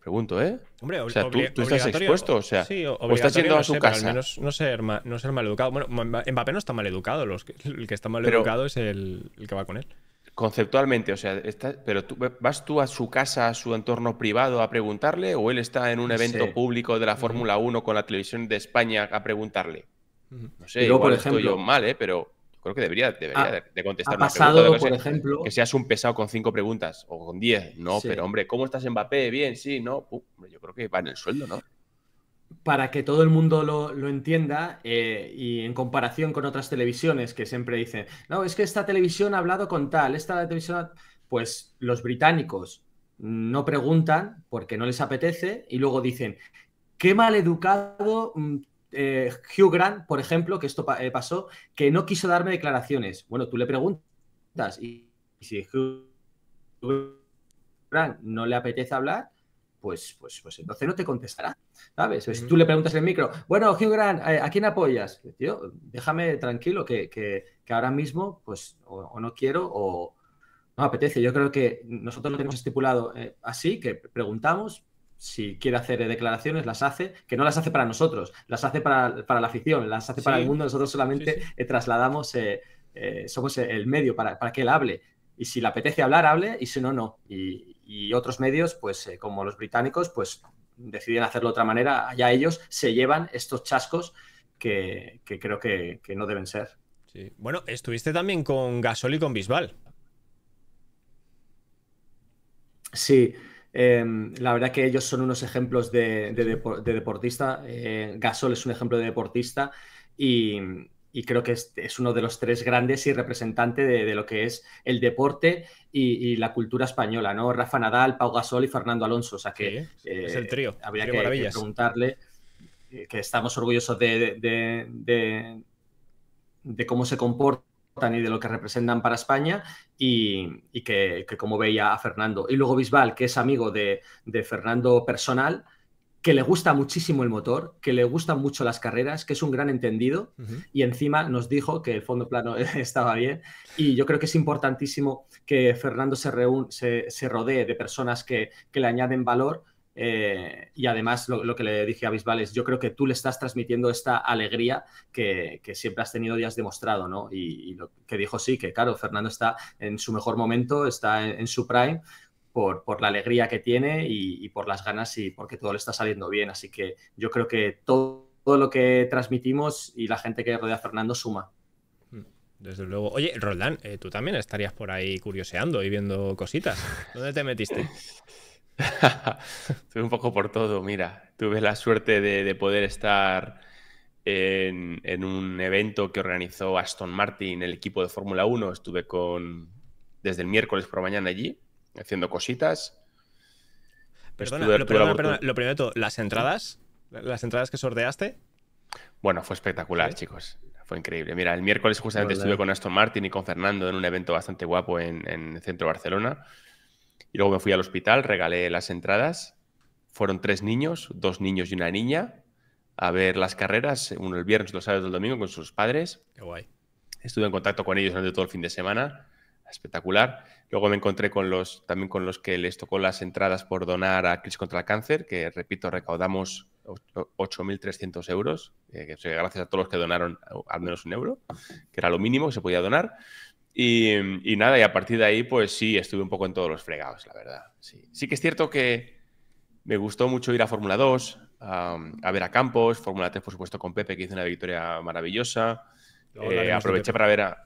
Pregunto, ¿eh? Hombre, o sea, tú, estás expuesto, o sea, o estás yendo a su no sé, casa. no ser, mal no maleducado. Bueno, Mbappé no está maleducado, los el que está mal educado es el, que va con él. Conceptualmente, o sea, pero vas tú a su casa, a su entorno privado a preguntarle o él está en un evento público de la Fórmula 1 con la televisión de España a preguntarle. No sé, yo por ejemplo, estoy yo mal, ¿eh? Pero creo que debería, de contestar. Ha pasado, por ejemplo. Que seas un pesado con cinco preguntas o con diez. No, pero hombre, ¿cómo estás Mbappé? Bien, sí, no. yo creo que va en el sueldo, ¿no? Para que todo el mundo lo, entienda eh, y en comparación con otras televisiones que siempre dicen, no, es que esta televisión ha hablado con tal, esta televisión, pues los británicos no preguntan porque no les apetece y luego dicen, qué mal educado mm, eh, Hugh Grant, por ejemplo, que esto eh, pasó, que no quiso darme declaraciones. Bueno, tú le preguntas y, si Hugh Grant no le apetece hablar, pues, pues, pues entonces no te contestará. ¿Sabes? Pues tú le preguntas en el micro, bueno, Hugh Grant, eh, ¿a, quién apoyas? Tío, déjame tranquilo, que, ahora mismo, pues, o, no quiero o no apetece. Yo creo que nosotros lo tenemos estipulado así, que preguntamos, si quiere hacer declaraciones, las hace, que no las hace para nosotros, las hace para, la afición, las hace para el mundo, nosotros solamente eh, trasladamos, eh, eh, somos el medio para, que él hable. Y si le apetece hablar, hable, y si no, no. Y, otros medios, pues como los británicos, pues deciden hacerlo de otra manera, allá ellos se llevan estos chascos que, creo que, que, no deben ser. Bueno, estuviste también con Gasol y con Bisbal. Sí, Em, la verdad que ellos son unos ejemplos de, deportista. Eh, Gasol es un ejemplo de deportista y, creo que es, uno de los tres grandes y representante de, lo que es el deporte y, la cultura española, ¿no? Rafa Nadal, Pau Gasol y Fernando Alonso. O sea que es el eh, trío. Habría que, preguntarle eh, que estamos orgullosos de, de cómo se comporta y de lo que representan para España y, que, como veía a Fernando. Y luego Bisbal, que es amigo de, Fernando personal, que le gusta muchísimo el motor, que le gustan mucho las carreras, que es un gran entendido y encima nos dijo que el fondo plano estaba bien y yo creo que es importantísimo que Fernando se, se, rodee de personas que le añaden valor eh, y además lo, que le dije a Bisbal es, yo creo que tú le estás transmitiendo esta alegría que, siempre has tenido y has demostrado, ¿no? Y, lo que dijo sí, que claro, Fernando está en su mejor momento, está en, su prime. Por, la alegría que tiene y, por las ganas y porque todo le está saliendo bien. Así que yo creo que todo, lo que transmitimos y la gente que rodea a Fernando suma. Mm, desde luego. Oye, Roldán, eh, tú también estarías por ahí curioseando y viendo cositas. ¿Dónde te metiste? Estuve un poco por todo, mira. Tuve la suerte de, poder estar en, un evento que organizó Aston Martin, el equipo de Fórmula 1. Estuve con desde el miércoles por la mañana allí, haciendo cositas. Perdona, lo, primero de todo, ¿las entradas? ¿Las entradas que sorteaste? Bueno, fue espectacular, chicos. Fue increíble. Mira, el miércoles justamente estuve con Aston Martin y con Fernando en un evento bastante guapo en, en el centro de Barcelona. Y luego me fui al hospital, regalé las entradas. Fueron tres niños, dos niños y una niña, a ver las carreras, uno el viernes, los sábados, el domingo, con sus padres. Qué guay. Estuve en contacto con ellos durante todo el fin de semana. Espectacular. Luego me encontré con los, también con los que les tocó las entradas por donar a Cris contra el Cáncer, que repito, recaudamos 8.300 euros, eh, gracias a todos los que donaron al menos un euro, que era lo mínimo que se podía donar. Mm, y, nada, y a partir de ahí, pues sí, estuve un poco en todos los fregados, la verdad. Sí, sí que es cierto que me gustó mucho ir a Fórmula 2, a ver a Campos, Fórmula 3, por supuesto, con Pepe, que hizo una victoria maravillosa. Eh, aproveché para ver a.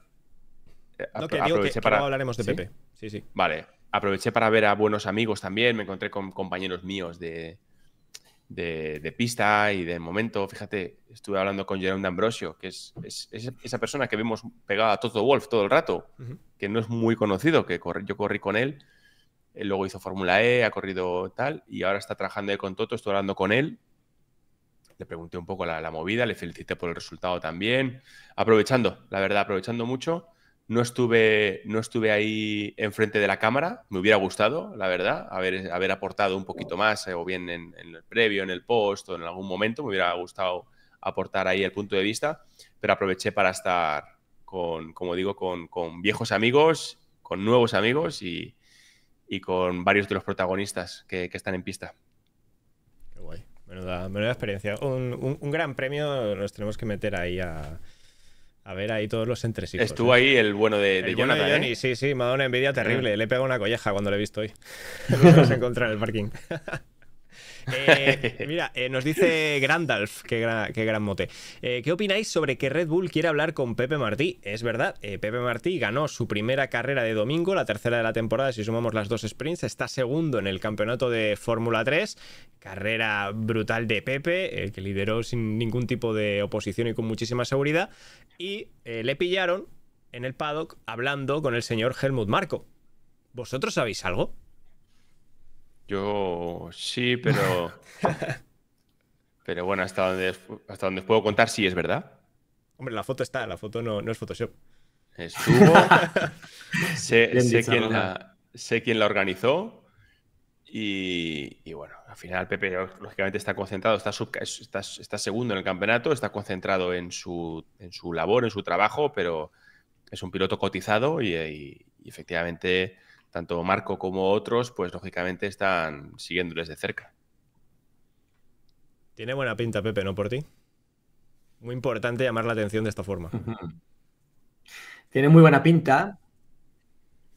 Eh, no, que digo que, hablaremos de Pepe. Sí, sí. Vale. Aproveché para ver a buenos amigos también. Me encontré con compañeros míos de, de, pista y de momento. Fíjate, estuve hablando con Jerome D'Ambrosio, que es, esa persona que vemos pegada a Toto Wolf todo el rato, que no es muy conocido, que yo corrí con él, él luego hizo Fórmula E, ha corrido tal, y ahora está trabajando con Toto, estuve hablando con él. Le pregunté un poco la, la movida, le felicité por el resultado también. Aprovechando, la verdad, aprovechando mucho no estuve, no estuve ahí enfrente de la cámara, me hubiera gustado, la verdad, haber, haber aportado un poquito más, eh, o bien en, el previo, en el post, o en algún momento, me hubiera gustado aportar ahí el punto de vista, pero aproveché para estar con, como digo, con, viejos amigos, con nuevos amigos y, con varios de los protagonistas que, están en pista. Qué guay, menuda, experiencia. un gran premio nos tenemos que meter ahí a a ver ahí todos los entresijos. Estuvo ¿eh? ahí el bueno de, de Jonathan. ¿eh? Sí, sí, me una envidia terrible. Le he pegado una colleja cuando le he visto hoy. Lo encontrado en el parking. Eh, mira, eh, nos dice Grandalf, qué, gran mote. Eh, ¿Qué opináis sobre que Red Bull quiere hablar con Pepe Martí? Es verdad, Pepe Martí ganó su primera carrera de domingo, la tercera de la temporada, si sumamos las dos sprints, está segundo en el campeonato de Fórmula 3, carrera brutal de Pepe, El que lideró sin ningún tipo de oposición y con muchísima seguridad, y le pillaron en el paddock hablando con el señor Helmut Marco. ¿Vosotros sabéis algo? Yo sí, pero. pero bueno, hasta donde, hasta donde puedo contar, sí es verdad. Hombre, la foto está, la foto no, no es Photoshop. Estuvo. sé, sé, quién la, sé, quién la, organizó. Y, bueno, al final Pepe lógicamente está concentrado, está, está, segundo en el campeonato, está concentrado en su, labor, en su trabajo, pero es un piloto cotizado y efectivamente tanto Marco como otros, pues lógicamente están siguiéndoles de cerca. Tiene buena pinta, Pepe, ¿no? Por ti. Muy importante llamar la atención de esta forma. Tiene muy buena pinta.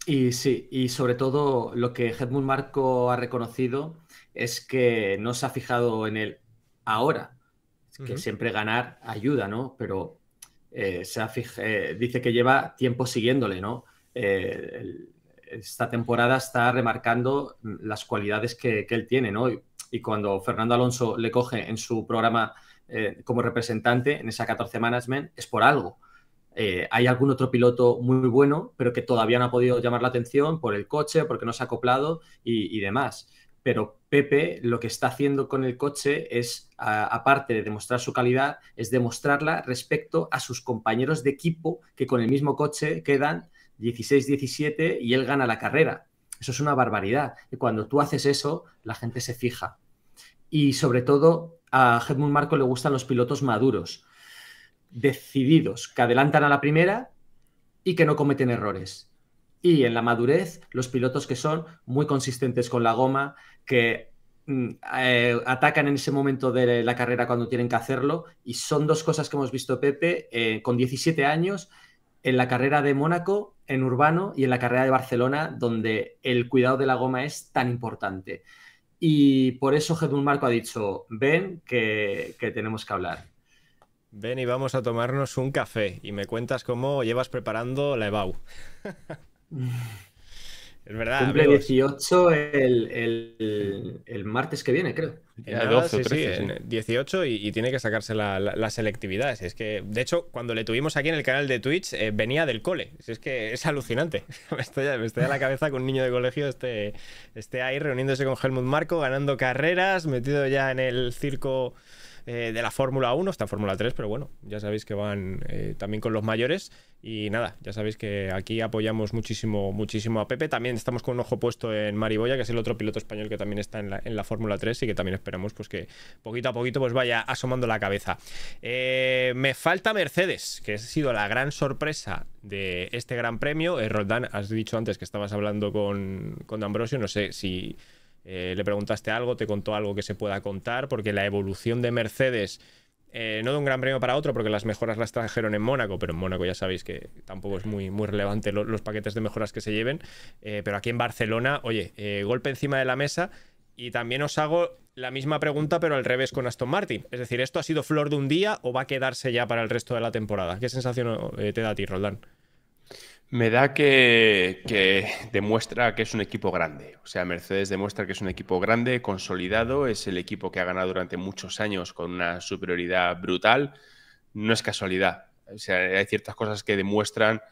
Y sí, y sobre todo lo que Hedmund Marco ha reconocido es que no se ha fijado en él ahora, que siempre ganar ayuda, ¿no? Pero eh, se eh, dice que lleva tiempo siguiéndole, ¿no? Eh, esta temporada está remarcando las cualidades que, él tiene, ¿no? Y, cuando Fernando Alonso le coge en su programa eh, como representante, en esa 14 Management, es por algo. Eh, hay algún otro piloto muy bueno, pero que todavía no ha podido llamar la atención por el coche, porque no se ha acoplado y, demás. Pero Pepe lo que está haciendo con el coche es, aparte de demostrar su calidad, es demostrarla respecto a sus compañeros de equipo que con el mismo coche quedan 16-17 y él gana la carrera. Eso es una barbaridad. Y cuando tú haces eso, la gente se fija. Y sobre todo, a Helmut Marco le gustan los pilotos maduros, decididos, que adelantan a la primera y que no cometen errores. Y en la madurez, los pilotos que son muy consistentes con la goma, que mm, eh, atacan en ese momento de la carrera cuando tienen que hacerlo. Y son dos cosas que hemos visto Pepe eh, con 17 años en la carrera de Mónaco, en urbano y en la carrera de Barcelona, donde el cuidado de la goma es tan importante. Y por eso Gedún Marco ha dicho, ven que, tenemos que hablar. Ven y vamos a tomarnos un café y me cuentas cómo llevas preparando la EBAU. Es verdad. Cumple 18 el, martes que viene, creo. 12 o 13, 18 y, tiene que sacarse la, selectividad. es que, de hecho, cuando le tuvimos aquí en el canal de Twitch, eh, venía del cole. es que es alucinante. me, estoy, a la cabeza que un niño de colegio esté, esté ahí reuniéndose con Helmut Marco, ganando carreras, metido ya en el circo eh, de la Fórmula 1 hasta Fórmula 3, pero bueno, ya sabéis que van eh, también con los mayores. Y nada, ya sabéis que aquí apoyamos muchísimo, muchísimo a Pepe. También estamos con un ojo puesto en Mariboya, que es el otro piloto español que también está en la, Fórmula 3 y que también esperamos pues, que poquito a poquito pues, vaya asomando la cabeza. Eh, me falta Mercedes, que ha sido la gran sorpresa de este gran premio. Roldán, has dicho antes que estabas hablando con, con D'Ambrosio, no sé si... Eh, le preguntaste algo, te contó algo que se pueda contar, porque la evolución de Mercedes, eh, no de un gran premio para otro, porque las mejoras las trajeron en Mónaco, pero en Mónaco ya sabéis que tampoco es muy, muy relevante los paquetes de mejoras que se lleven, eh, pero aquí en Barcelona, oye, golpe encima de la mesa y también os hago la misma pregunta, pero al revés con Aston Martin. Es decir, ¿esto ha sido flor de un día o va a quedarse ya para el resto de la temporada? ¿Qué sensación te da a ti, Roldán? Me da que, demuestra que es un equipo grande. O sea, Mercedes demuestra que es un equipo grande, consolidado, es el equipo que ha ganado durante muchos años con una superioridad brutal. No es casualidad. O sea, hay ciertas cosas que demuestran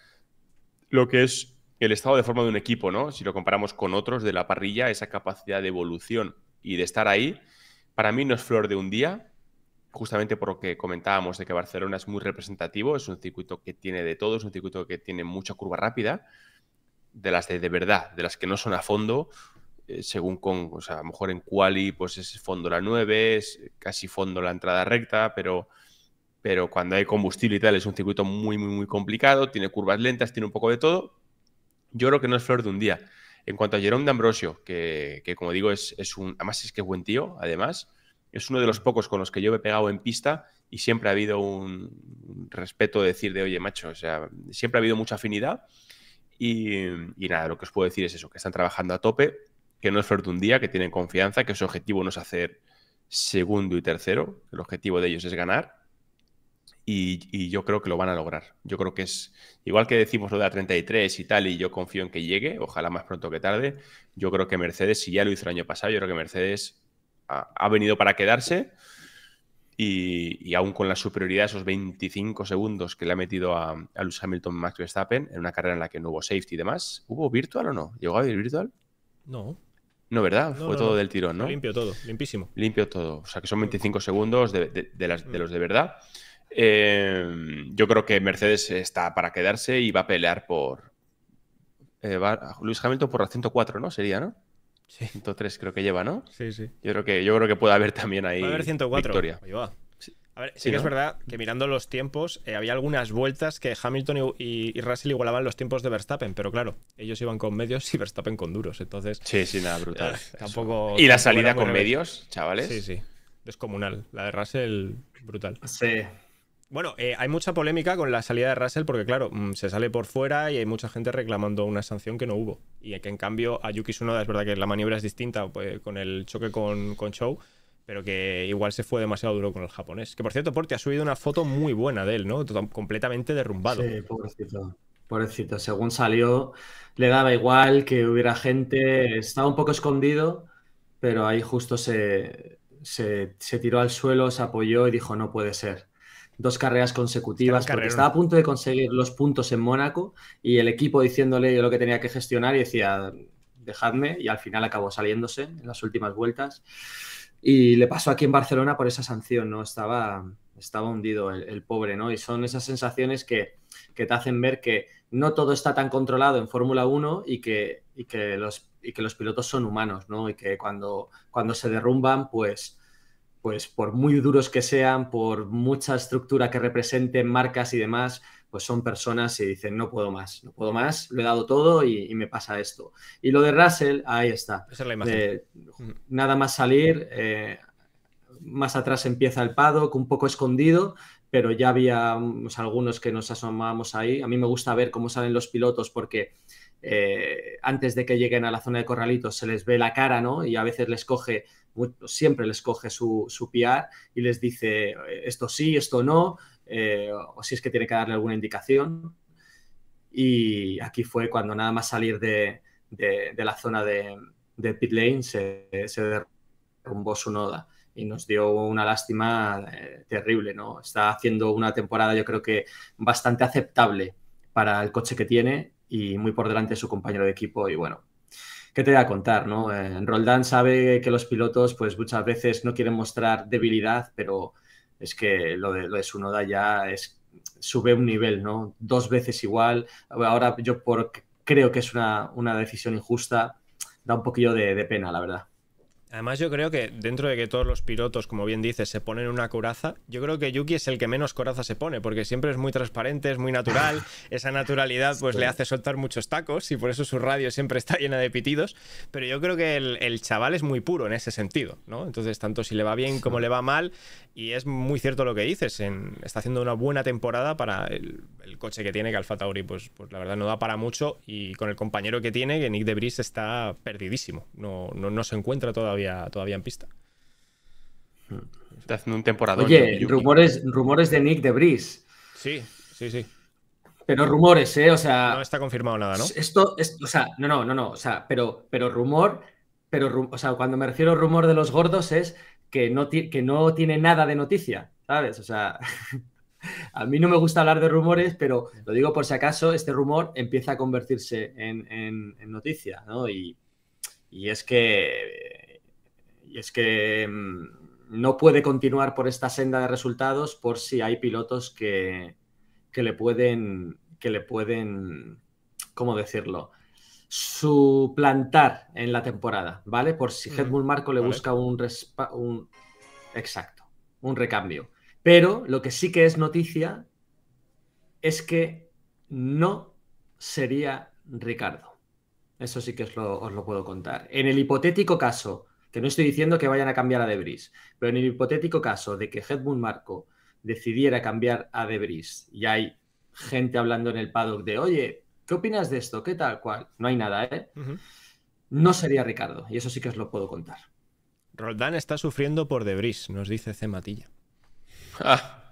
lo que es el estado de forma de un equipo, ¿no? Si lo comparamos con otros de la parrilla, esa capacidad de evolución y de estar ahí, para mí no es flor de un día, justamente por lo que comentábamos de que Barcelona es muy representativo, es un circuito que tiene de todo, es un circuito que tiene mucha curva rápida, de las de, verdad, de las que no son a fondo, eh, según con, o sea, a lo mejor en quali pues es fondo la 9, es casi fondo la entrada recta, pero, pero cuando hay combustible y tal es un circuito muy, muy, muy complicado, tiene curvas lentas, tiene un poco de todo. Yo creo que no es flor de un día. En cuanto a Jerome D'Ambrosio, que, que como digo, es, es, un. Además, es que es buen tío, además es uno de los pocos con los que yo me he pegado en pista y siempre ha habido un respeto de decir de, oye, macho, o sea, siempre ha habido mucha afinidad y, nada, lo que os puedo decir es eso, que están trabajando a tope, que no es flor de un día, que tienen confianza, que su objetivo no es hacer segundo y tercero, el objetivo de ellos es ganar y, y, yo creo que lo van a lograr. Yo creo que es, igual que decimos lo de la 33 y tal, y yo confío en que llegue, ojalá más pronto que tarde, yo creo que Mercedes, si ya lo hizo el año pasado, yo creo que Mercedes ha, venido para quedarse. Y, aún con la superioridad de esos 25 segundos que le ha metido a, Luis Lewis Hamilton Max Verstappen en una carrera en la que no hubo safety y demás, ¿hubo virtual o no? ¿Llegó a haber virtual? No. No, ¿verdad? Fue todo del tirón, ¿no? Limpio todo, limpísimo. Limpio todo. O sea que son 25 segundos de, mm. los de verdad. Eh, yo creo que Mercedes está para quedarse y va a pelear por. Eh, Hamilton por la 104, ¿no? Sería, ¿no? 103 creo que lleva, ¿no? Sí, sí. Yo creo que, yo creo que puede haber también ahí. Puede haber 104. Ahí A ver, sí, que es verdad que mirando los tiempos, eh, había algunas vueltas que Hamilton y, Russell igualaban los tiempos de Verstappen, pero claro, ellos iban con medios y Verstappen con duros, entonces... Sí, sí, nada, brutal. Eh, tampoco... Y la salida con medios, chavales. Sí, sí, descomunal. La de Russell, brutal. Sí. Bueno, eh, hay mucha polémica con la salida de Russell porque, claro, mm, se sale por fuera y hay mucha gente reclamando una sanción que no hubo. Y que en cambio a Yuki Tsunoda es verdad que la maniobra es distinta pues, con el choque con, con Show, pero que igual se fue demasiado duro con el japonés. Que por cierto, Porti ha subido una foto muy buena de él, ¿no? completamente derrumbado. Sí, pobrecito. según salió, le daba igual que hubiera gente. Estaba un poco escondido, pero ahí justo se, se tiró al suelo, se apoyó y dijo: No puede ser dos carreras consecutivas porque estaba a punto de conseguir los puntos en Mónaco y el equipo diciéndole lo que tenía que gestionar y decía, dejadme, y al final acabó saliéndose en las últimas vueltas. Y le pasó aquí en Barcelona por esa sanción, ¿no? Estaba, estaba hundido el, pobre, ¿no? Y son esas sensaciones que, que, te hacen ver que no todo está tan controlado en Fórmula 1 y que, y que, los, y que los pilotos son humanos, ¿no? Y que cuando, cuando se derrumban, pues pues por muy duros que sean, por mucha estructura que representen marcas y demás, pues son personas y dicen, no puedo más, no puedo más, lo he dado todo y, me pasa esto. Y lo de Russell, ahí está. Esa eh, nada más salir, eh, más atrás empieza el paddock, un poco escondido, pero ya había mm, algunos que nos asomábamos ahí. A mí me gusta ver cómo salen los pilotos porque... Eh, antes de que lleguen a la zona de corralitos se les ve la cara, ¿no? Y a veces les coge siempre les coge su, su PR y les dice eh, esto sí, esto no, eh, o si es que tiene que darle alguna indicación. Y aquí fue cuando nada más salir de, la zona de, de pit lane se, se, derrumbó su noda y nos dio una lástima eh, terrible. ¿no? Está haciendo una temporada yo creo que bastante aceptable para el coche que tiene y muy por delante su compañero de equipo y bueno, ¿Qué te voy a contar? ¿no? Eh, Roldán sabe que los pilotos pues muchas veces no quieren mostrar debilidad, pero es que lo de, lo de ya es, sube un nivel, ¿no? Dos veces igual. Ahora yo por, creo que es una, decisión injusta. Da un poquillo de pena, la verdad. Además, yo creo que dentro de que todos los pilotos, como bien dices, se ponen una coraza, yo creo que Yuki es el que menos coraza se pone, porque siempre es muy transparente, es muy natural. Esa naturalidad, pues le hace soltar muchos tacos y por eso su radio siempre está llena de pitidos. Pero yo creo que el, chaval es muy puro en ese sentido, ¿no? Entonces, tanto si le va bien como le va mal, y es muy cierto lo que dices, está haciendo una buena temporada para el, coche que tiene, que Alfa Tauri, pues, pues, la verdad no da para mucho, y con el compañero que tiene, que Nick Debris está perdidísimo, no, no, no se encuentra todavía todavía, en pista. Está haciendo un temporada. Oye, rumores, rumores de Nick de Breeze. Sí, sí, sí. Pero rumores, ¿eh? O sea. No está confirmado nada, ¿no? Esto, es, o sea, no, no, no, no. O sea, pero, pero rumor, pero, o sea, cuando me refiero a rumor de los gordos es que no, que no tiene nada de noticia, ¿sabes? O sea. A mí no me gusta hablar de rumores, pero lo digo por si acaso, este rumor empieza a convertirse en, noticia, ¿no? Y, y es que es que mm, no puede continuar por esta senda de resultados por si hay pilotos que, que le pueden, que le pueden, ¿cómo decirlo? Suplantar en la temporada, ¿vale? Por si Helmut Marco le busca un, exacto, un recambio. Pero lo que sí que es noticia es que no sería Ricardo. Eso sí que os lo puedo contar. En el hipotético caso no estoy diciendo que vayan a cambiar a Debris, pero en el hipotético caso de que Hedmund Marco decidiera cambiar a Debris y hay gente hablando en el paddock de, oye, ¿qué opinas de esto? ¿Qué tal? ¿Cuál? No hay nada, ¿eh? No sería Ricardo, y eso sí que os lo puedo contar. Roldán está sufriendo por Debris, nos dice C. Matilla. Ah.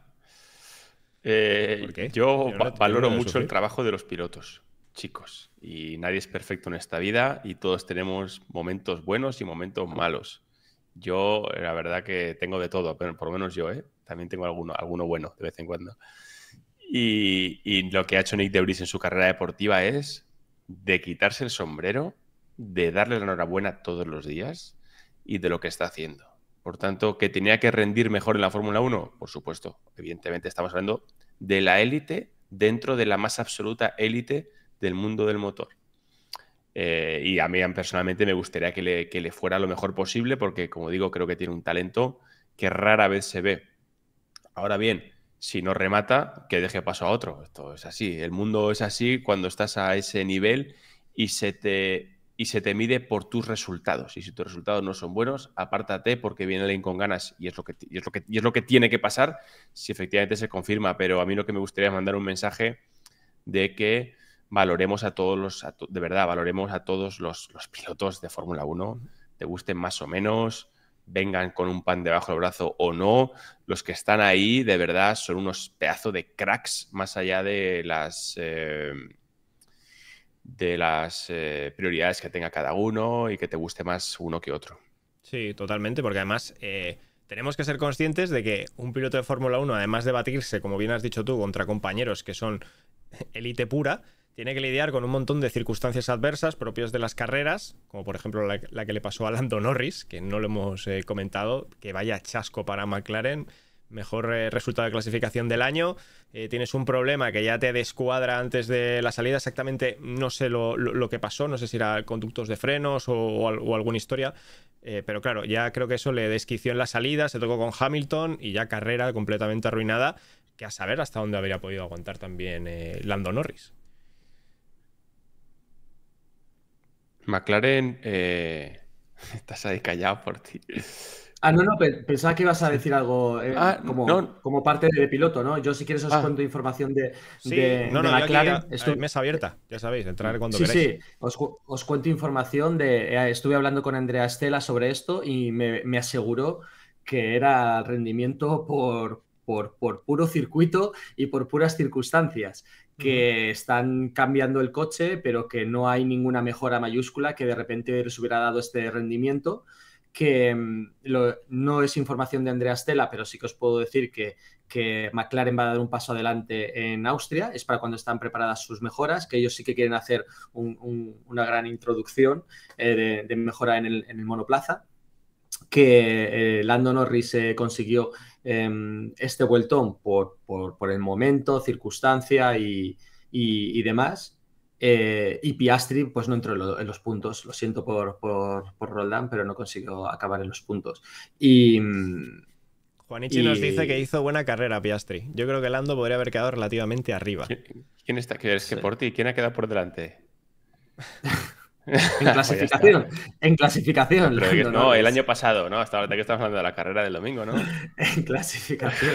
Eh, yo, valoro mucho el trabajo de los pilotos chicos, y nadie es perfecto en esta vida y todos tenemos momentos buenos y momentos malos. Yo, la verdad que tengo de todo, pero por lo menos yo, ¿eh? También tengo alguno, alguno bueno de vez en cuando. Y, y lo que ha hecho Nick Debris en su carrera deportiva es de quitarse el sombrero, de darle la enhorabuena todos los días y de lo que está haciendo. Por tanto, que tenía que rendir mejor en la Fórmula 1, por supuesto. Evidentemente estamos hablando de la élite dentro de la más absoluta élite del mundo del motor. Eh, y a mí personalmente me gustaría que le, fuera lo mejor posible porque, como digo, creo que tiene un talento que rara vez se ve. Ahora bien, si no remata, que deje paso a otro. Esto es así. El mundo es así cuando estás a ese nivel y se te, y se te mide por tus resultados. Y si tus resultados no son buenos, apártate porque viene alguien con ganas y es, lo que, es lo que, y es lo que tiene que pasar si efectivamente se confirma. Pero a mí lo que me gustaría es mandar un mensaje de que valoremos a todos los, de verdad, valoremos a todos los, pilotos de Fórmula 1, te gusten más o menos, vengan con un pan debajo del brazo o no, los que están ahí de verdad son unos pedazos de cracks más allá de las... Em, de las eh, prioridades que tenga cada uno y que te guste más uno que otro. Sí, totalmente, porque además eh, tenemos que ser conscientes de que un piloto de Fórmula 1, además de batirse, como bien has dicho tú, contra compañeros que son élite pura, tiene que lidiar con un montón de circunstancias adversas propias de las carreras, como por ejemplo la, que le pasó a Lando Norris, que no lo hemos eh, comentado, que vaya chasco para McLaren mejor eh, resultado de clasificación del año. Eh, tienes un problema que ya te descuadra antes de la salida. Exactamente, no sé lo, que pasó, no sé si era conductos de frenos o, alguna historia. pero claro, ya creo que eso le desquició en la salida, se tocó con Hamilton y ya carrera completamente arruinada. Que a saber hasta dónde habría podido aguantar también Lando Norris. McLaren, eh, estás ahí callado por ti. Ah, no, no, pensaba que ibas a decir algo eh, ah, como, parte de piloto, ¿no? Yo si quieres os ah. cuento información de, sí, no, no, de McLaren. Aquí, estuve... Mesa abierta, ya sabéis, entrar cuando sí, Sí, os, os cuento información de... Eh, estuve hablando con Andrea Estela sobre esto y me, aseguró que era rendimiento por, por, puro circuito y por puras circunstancias que están cambiando el coche, pero que no hay ninguna mejora mayúscula que de repente les hubiera dado este rendimiento que mm, no es información de Andrea Stella, pero sí que os puedo decir que, que, McLaren va a dar un paso adelante en Austria, es para cuando están preparadas sus mejoras, que ellos sí que quieren hacer una gran introducción eh, de, mejora en el, monoplaza, que landon eh, Lando Norris eh, consiguió Em, este vueltón por, por, el momento, circunstancia y, demás. Eh, y Piastri pues no entró en, los puntos, lo siento por, por, por, Roldán, pero no consiguió acabar en los puntos. Y... Mm, Juanichi nos dice que hizo buena carrera Piastri. Yo creo que Lando podría haber quedado relativamente arriba. ¿Quién, está? que por ti? ¿Quién ha quedado por delante? En pues clasificación, en clasificación. no, el año pasado, ¿no? Hasta ahora que estamos hablando de la carrera del domingo, ¿no? en clasificación.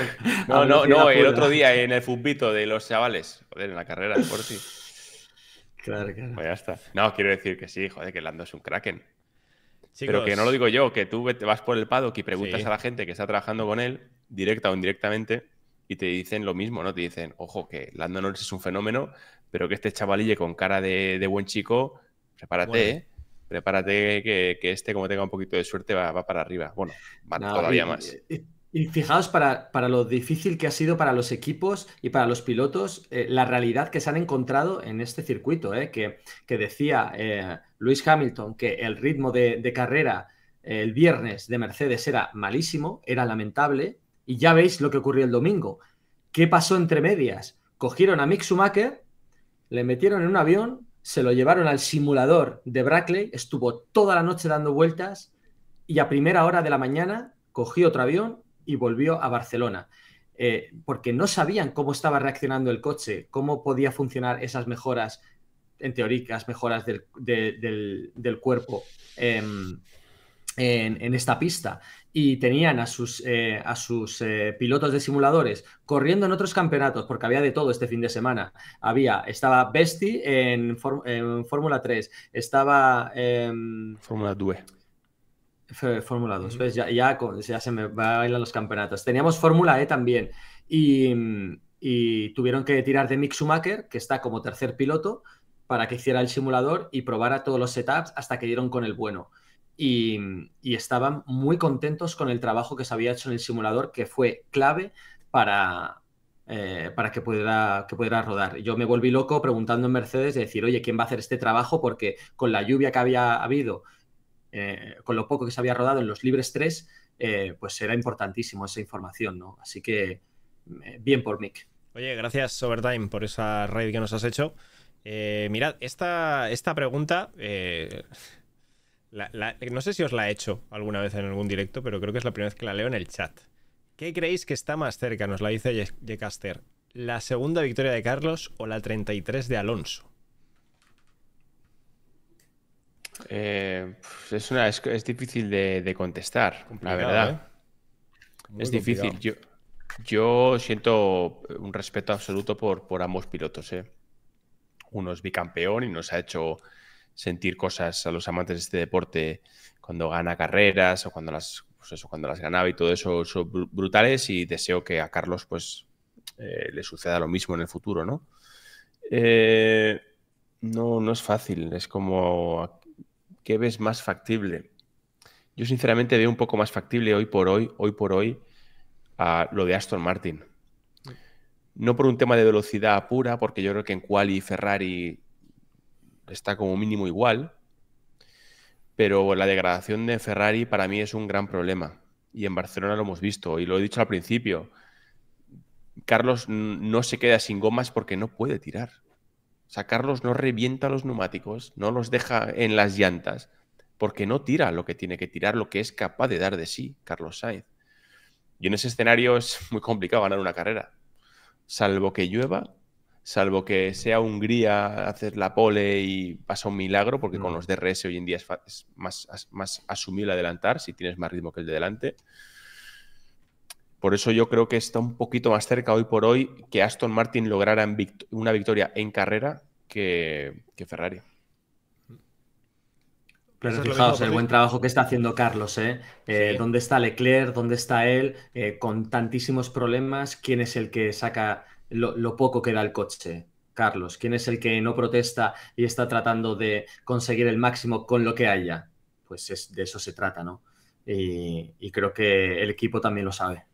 No, no, el otro día en el futbito de los chavales, joder, en la carrera de si. Claro, claro. Pues ya está. No, quiero decir que sí, joder, que Lando es un kraken. Pero que no lo digo yo, que tú vas por el paddock y preguntas a la gente que está trabajando con él, directa o indirectamente, y te dicen lo mismo, ¿no? Te dicen, ojo, que Lando Norris es un fenómeno, pero que este chavalille con cara de buen chico prepárate, ¿eh? prepárate que, este, como tenga un poquito de suerte, va, para arriba. Bueno, va todavía más. Y, fijaos para, para, lo difícil que ha sido para los equipos y para los pilotos eh, la realidad que se han encontrado en este circuito, eh, que, que, decía eh, Luis Hamilton que el ritmo de, de carrera el viernes de Mercedes era malísimo, era lamentable, y ya veis lo que ocurrió el domingo. ¿Qué pasó entre medias? Cogieron a Mick Schumacher, le metieron en un avión, se lo llevaron al simulador de Brackley, estuvo toda la noche dando vueltas y a primera hora de la mañana cogió otro avión y volvió a Barcelona. Eh, porque no sabían cómo estaba reaccionando el coche, cómo podía funcionar esas mejoras, en teóricas mejoras del, del, cuerpo em, en, en, esta pista y tenían a sus, eh, a sus eh, pilotos de simuladores corriendo en otros campeonatos, porque había de todo este fin de semana. Había, estaba Besti en, Fórmula 3, estaba... en Fórmula 2. Em, Fórmula 2, pues Ya, ya, se me bailan los campeonatos. Teníamos Fórmula E también y, y tuvieron que tirar de Mick Schumacher, que está como tercer piloto, para que hiciera el simulador y probara todos los setups hasta que dieron con el bueno. Mm, y, estaban muy contentos con el trabajo que se había hecho en el simulador, que fue clave para, eh, para que, pudiera, que pudiera rodar. Yo me volví loco preguntando en Mercedes de decir, oye, ¿quién va a hacer este trabajo? Porque con la lluvia que había habido, eh, con lo poco que se había rodado en los libres 3, eh, pues era importantísimo esa información, ¿no? Así que bien por Mick. Oye, gracias Overtime por esa raid que nos has hecho. mirad, esta, esta pregunta no sé si os la he hecho alguna vez en algún directo, pero creo que es la primera vez que la leo en el chat. ¿Qué creéis que está más cerca? Nos la dice Yecaster. ¿La segunda victoria de Carlos o la 33 de Alonso? Eh, es, una, es, difícil de, contestar, la verdad. ¿eh? Es difícil. Yo, siento un respeto absoluto por, por ambos pilotos. ¿eh? Uno es bicampeón y nos ha hecho sentir cosas a los amantes de este deporte cuando gana carreras o cuando las, pues cuando las ganaba y todo eso son brutales y deseo que a Carlos pues eh, le suceda lo mismo en el futuro, eh, ¿no? no, es fácil, es como, ¿qué ves más factible? Yo sinceramente veo un poco más factible hoy por hoy, hoy por hoy, a lo de Aston Martin. Mm. No por un tema de velocidad pura, porque yo creo que en Quali y Ferrari está como mínimo igual, pero la degradación de Ferrari para mí es un gran problema. Y en Barcelona lo hemos visto, y lo he dicho al principio. Carlos no se queda sin gomas porque no puede tirar. O sea, Carlos no revienta los neumáticos, no los deja en las llantas, porque no tira lo que tiene que tirar, lo que es capaz de dar de sí, Carlos Sainz. Y en ese escenario es muy complicado ganar una carrera. Salvo que llueva, salvo que sea Hungría hacer la pole y pasa un milagro, porque con mm. los DRS hoy en día es, más, más asumible adelantar si tienes más ritmo que el de delante. Por eso yo creo que está un poquito más cerca hoy por hoy que Aston Martin lograra una victoria en carrera que, Ferrari. Pero fijaos el pues buen trabajo que está haciendo Carlos, ¿eh? Eh, dónde está Leclerc? ¿Dónde está él? Eh, con tantísimos problemas, ¿quién es el que saca lo, poco que da el coche. Carlos? ¿Quién es el que no protesta y está tratando de conseguir el máximo con lo que haya? Pues es, de eso se trata, ¿no? y, creo que el equipo también lo sabe.